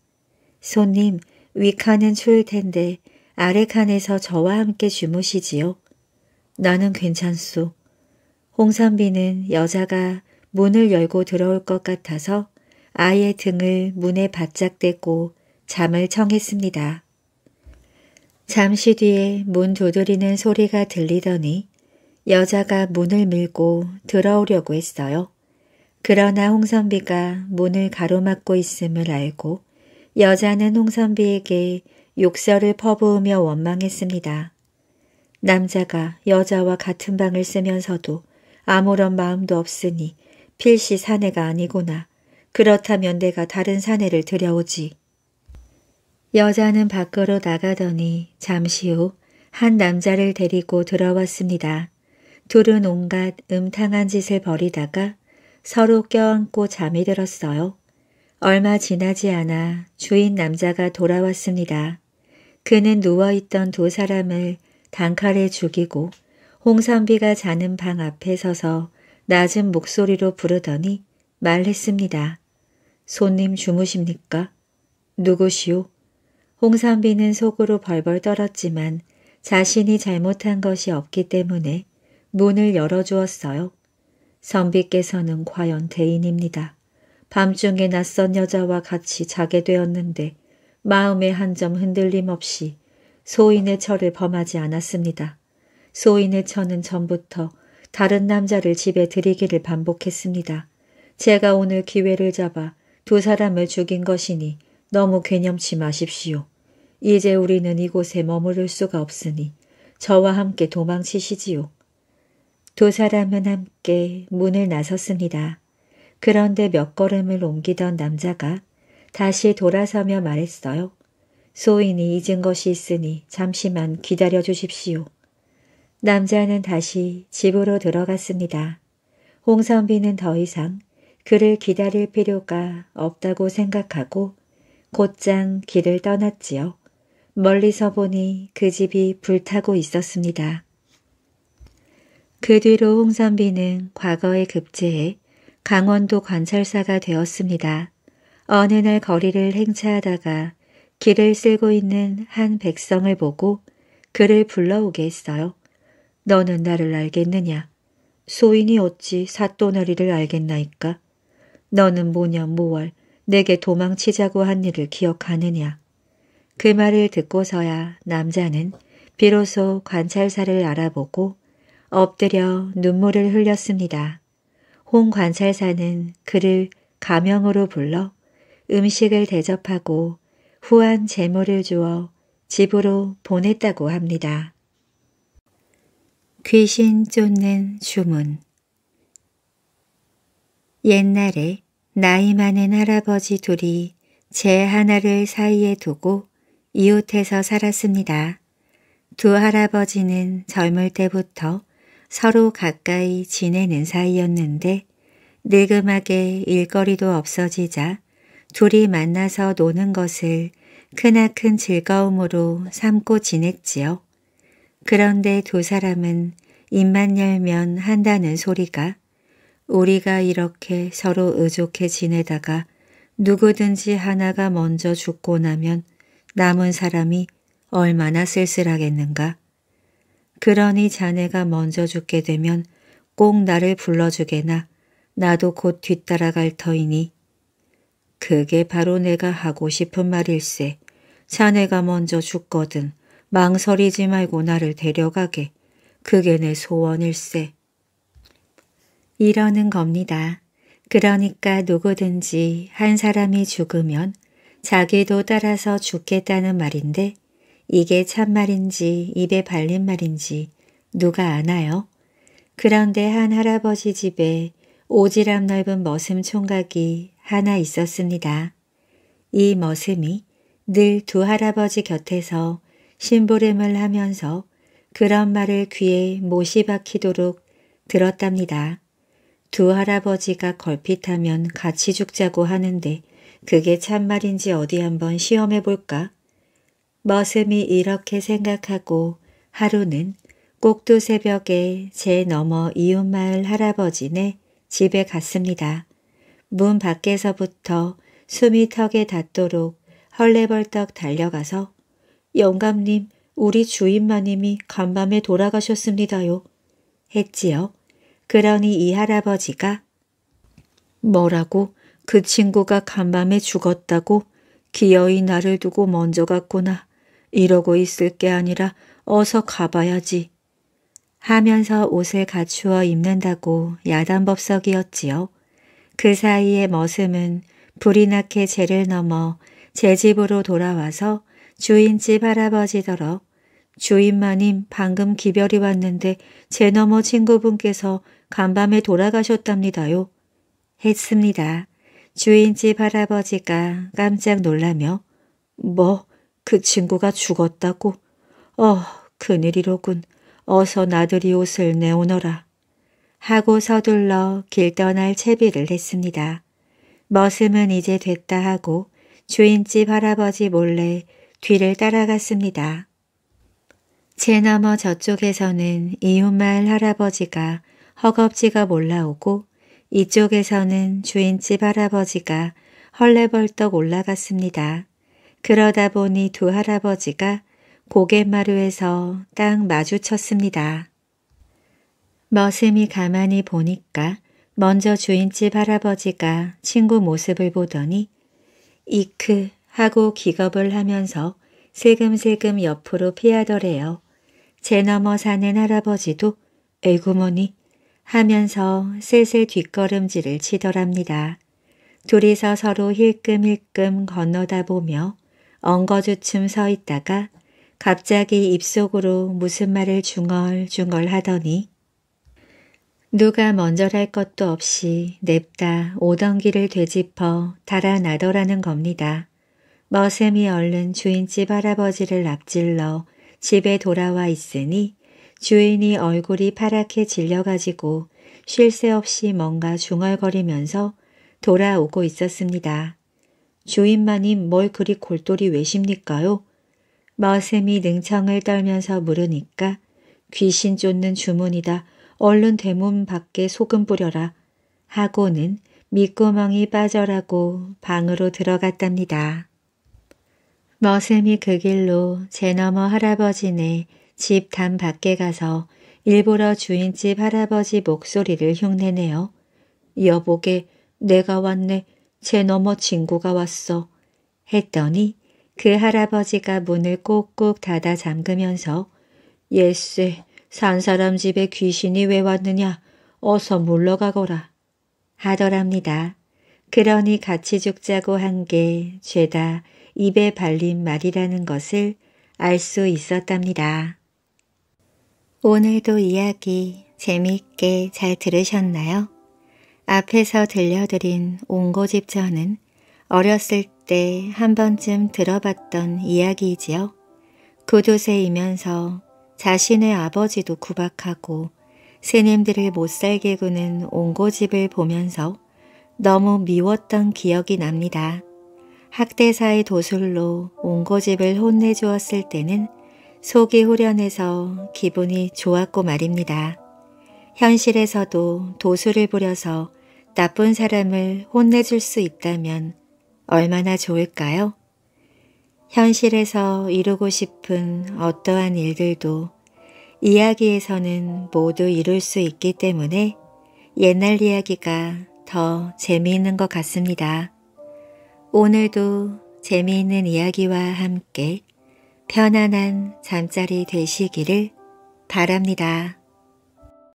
손님, 위칸은 추울 텐데 아래 칸에서 저와 함께 주무시지요. 나는 괜찮소. 홍선비는 여자가 문을 열고 들어올 것 같아서 아예 등을 문에 바짝 대고 잠을 청했습니다. 잠시 뒤에 문 두드리는 소리가 들리더니 여자가 문을 밀고 들어오려고 했어요. 그러나 홍선비가 문을 가로막고 있음을 알고 여자는 홍선비에게 욕설을 퍼부으며 원망했습니다. 남자가 여자와 같은 방을 쓰면서도 아무런 마음도 없으니 필시 사내가 아니구나. 그렇다면 내가 다른 사내를 들여오지. 여자는 밖으로 나가더니 잠시 후 한 남자를 데리고 들어왔습니다. 둘은 온갖 음탕한 짓을 벌이다가 서로 껴안고 잠이 들었어요. 얼마 지나지 않아 주인 남자가 돌아왔습니다. 그는 누워있던 두 사람을 단칼에 죽이고 홍선비가 자는 방 앞에 서서 낮은 목소리로 부르더니 말했습니다. 손님 주무십니까? 누구시오? 홍삼비는 속으로 벌벌 떨었지만 자신이 잘못한 것이 없기 때문에 문을 열어주었어요. 선비께서는 과연 대인입니다. 밤중에 낯선 여자와 같이 자게 되었는데 마음의 한점 흔들림 없이 소인의 처를 범하지 않았습니다. 소인의 처는 전부터 다른 남자를 집에 들이기를 반복했습니다. 제가 오늘 기회를 잡아 두 사람을 죽인 것이니 너무 괴념치 마십시오. 이제 우리는 이곳에 머무를 수가 없으니 저와 함께 도망치시지요. 두 사람은 함께 문을 나섰습니다. 그런데 몇 걸음을 옮기던 남자가 다시 돌아서며 말했어요. 소인이 잊은 것이 있으니 잠시만 기다려 주십시오. 남자는 다시 집으로 들어갔습니다. 홍선비는 더 이상 그를 기다릴 필요가 없다고 생각하고 곧장 길을 떠났지요. 멀리서 보니 그 집이 불타고 있었습니다. 그 뒤로 홍선비는 과거에 급제해 강원도 관찰사가 되었습니다. 어느 날 거리를 행차하다가 길을 쓸고 있는 한 백성을 보고 그를 불러오게 했어요. 너는 나를 알겠느냐? 소인이 어찌 사또나리를 알겠나이까? 너는 뭐냐 뭐월 내게 도망치자고 한 일을 기억하느냐? 그 말을 듣고서야 남자는 비로소 관찰사를 알아보고 엎드려 눈물을 흘렸습니다. 홍 관찰사는 그를 가명으로 불러 음식을 대접하고 후한 재물을 주어 집으로 보냈다고 합니다. 귀신 쫓는 주문 옛날에 나이 많은 할아버지 둘이 제 하나를 사이에 두고 이웃에서 살았습니다. 두 할아버지는 젊을 때부터 서로 가까이 지내는 사이였는데 늙음하게 일거리도 없어지자 둘이 만나서 노는 것을 크나큰 즐거움으로 삼고 지냈지요. 그런데 두 사람은 입만 열면 한다는 소리가 우리가 이렇게 서로 의족해 지내다가 누구든지 하나가 먼저 죽고 나면 남은 사람이 얼마나 쓸쓸하겠는가. 그러니 자네가 먼저 죽게 되면 꼭 나를 불러주게나 나도 곧 뒤따라갈 터이니. 그게 바로 내가 하고 싶은 말일세. 자네가 먼저 죽거든 망설이지 말고 나를 데려가게. 그게 내 소원일세. 이러는 겁니다. 그러니까 누구든지 한 사람이 죽으면 자기도 따라서 죽겠다는 말인데 이게 참말인지 입에 발린 말인지 누가 아나요? 그런데 한 할아버지 집에 오지랖 넓은 머슴 총각이 하나 있었습니다. 이 머슴이 늘 두 할아버지 곁에서 심부름을 하면서 그런 말을 귀에 못이 박히도록 들었답니다. 두 할아버지가 걸핏하면 같이 죽자고 하는데 그게 참말인지 어디 한번 시험해 볼까? 머슴이 이렇게 생각하고 하루는 꼭두 새벽에 제 너머 이웃마을 할아버지네 집에 갔습니다. 문 밖에서부터 숨이 턱에 닿도록 헐레벌떡 달려가서 영감님, 우리 주인마님이 간밤에 돌아가셨습니다요. 했지요. 그러니 이 할아버지가 뭐라고 그 친구가 간밤에 죽었다고 기어이 나를 두고 먼저 갔구나. 이러고 있을 게 아니라 어서 가봐야지. 하면서 옷을 갖추어 입는다고 야단법석이었지요. 그 사이에 머슴은 불이 나게 재를 넘어 제 집으로 돌아와서 주인집 할아버지더러 주인 마님 방금 기별이 왔는데 제 너머 친구분께서 간밤에 돌아가셨답니다요. 했습니다. 주인집 할아버지가 깜짝 놀라며 뭐 그 친구가 죽었다고? 어 그늘이로군. 어서 나들이 옷을 내오너라. 하고 서둘러 길 떠날 채비를 했습니다. 머슴은 이제 됐다 하고 주인집 할아버지 몰래 뒤를 따라갔습니다. 제 너머 저쪽에서는 이웃마을 할아버지가 허겁지겁 올라오고 이쪽에서는 주인집 할아버지가 헐레벌떡 올라갔습니다. 그러다 보니 두 할아버지가 고갯마루에서 딱 마주쳤습니다. 머슴이 가만히 보니까 먼저 주인집 할아버지가 친구 모습을 보더니 이크 그 하고 기겁을 하면서 세금세금 옆으로 피하더래요. 제 넘어 사는 할아버지도 에구머니 하면서 셋의 뒷걸음질을 치더랍니다. 둘이서 서로 힐끔힐끔 건너다 보며 엉거주춤 서 있다가 갑자기 입속으로 무슨 말을 중얼중얼 하더니 누가 먼저랄 것도 없이 냅다 오던 길을 되짚어 달아나더라는 겁니다. 머슴이 얼른 주인집 할아버지를 앞질러 집에 돌아와 있으니 주인이 얼굴이 파랗게 질려가지고 쉴 새 없이 뭔가 중얼거리면서 돌아오고 있었습니다. 주인마님 뭘 그리 골똘히 외십니까요? 머슴이 능청을 떨면서 물으니까 귀신 쫓는 주문이다. 얼른 대문 밖에 소금 뿌려라. 하고는 밑구멍이 빠져라고 방으로 들어갔답니다. 머슴이 그 길로 제 너머 할아버지네 집 담 밖에 가서 일부러 주인집 할아버지 목소리를 흉내내어 여보게 내가 왔네. 제 너머 친구가 왔어. 했더니 그 할아버지가 문을 꼭꼭 닫아 잠그면서 예쎄 산 사람 집에 귀신이 왜 왔느냐 어서 물러가거라 하더랍니다. 그러니 같이 죽자고 한 게 죄다 입에 발린 말이라는 것을 알 수 있었답니다. 오늘도 이야기 재미있게 잘 들으셨나요? 앞에서 들려드린 옹고집전은 어렸을 때 한 번쯤 들어봤던 이야기이지요. 구두쇠이면서 자신의 아버지도 구박하고 스님들을 못살게 구는 옹고집을 보면서 너무 미웠던 기억이 납니다. 학대사의 도술로 온고집을 혼내주었을 때는 속이 후련해서 기분이 좋았고 말입니다. 현실에서도 도술을 부려서 나쁜 사람을 혼내줄 수 있다면 얼마나 좋을까요? 현실에서 이루고 싶은 어떠한 일들도 이야기에서는 모두 이룰 수 있기 때문에 옛날 이야기가 더 재미있는 것 같습니다. 오늘도 재미있는 이야기와 함께 편안한 잠자리 되시기를 바랍니다.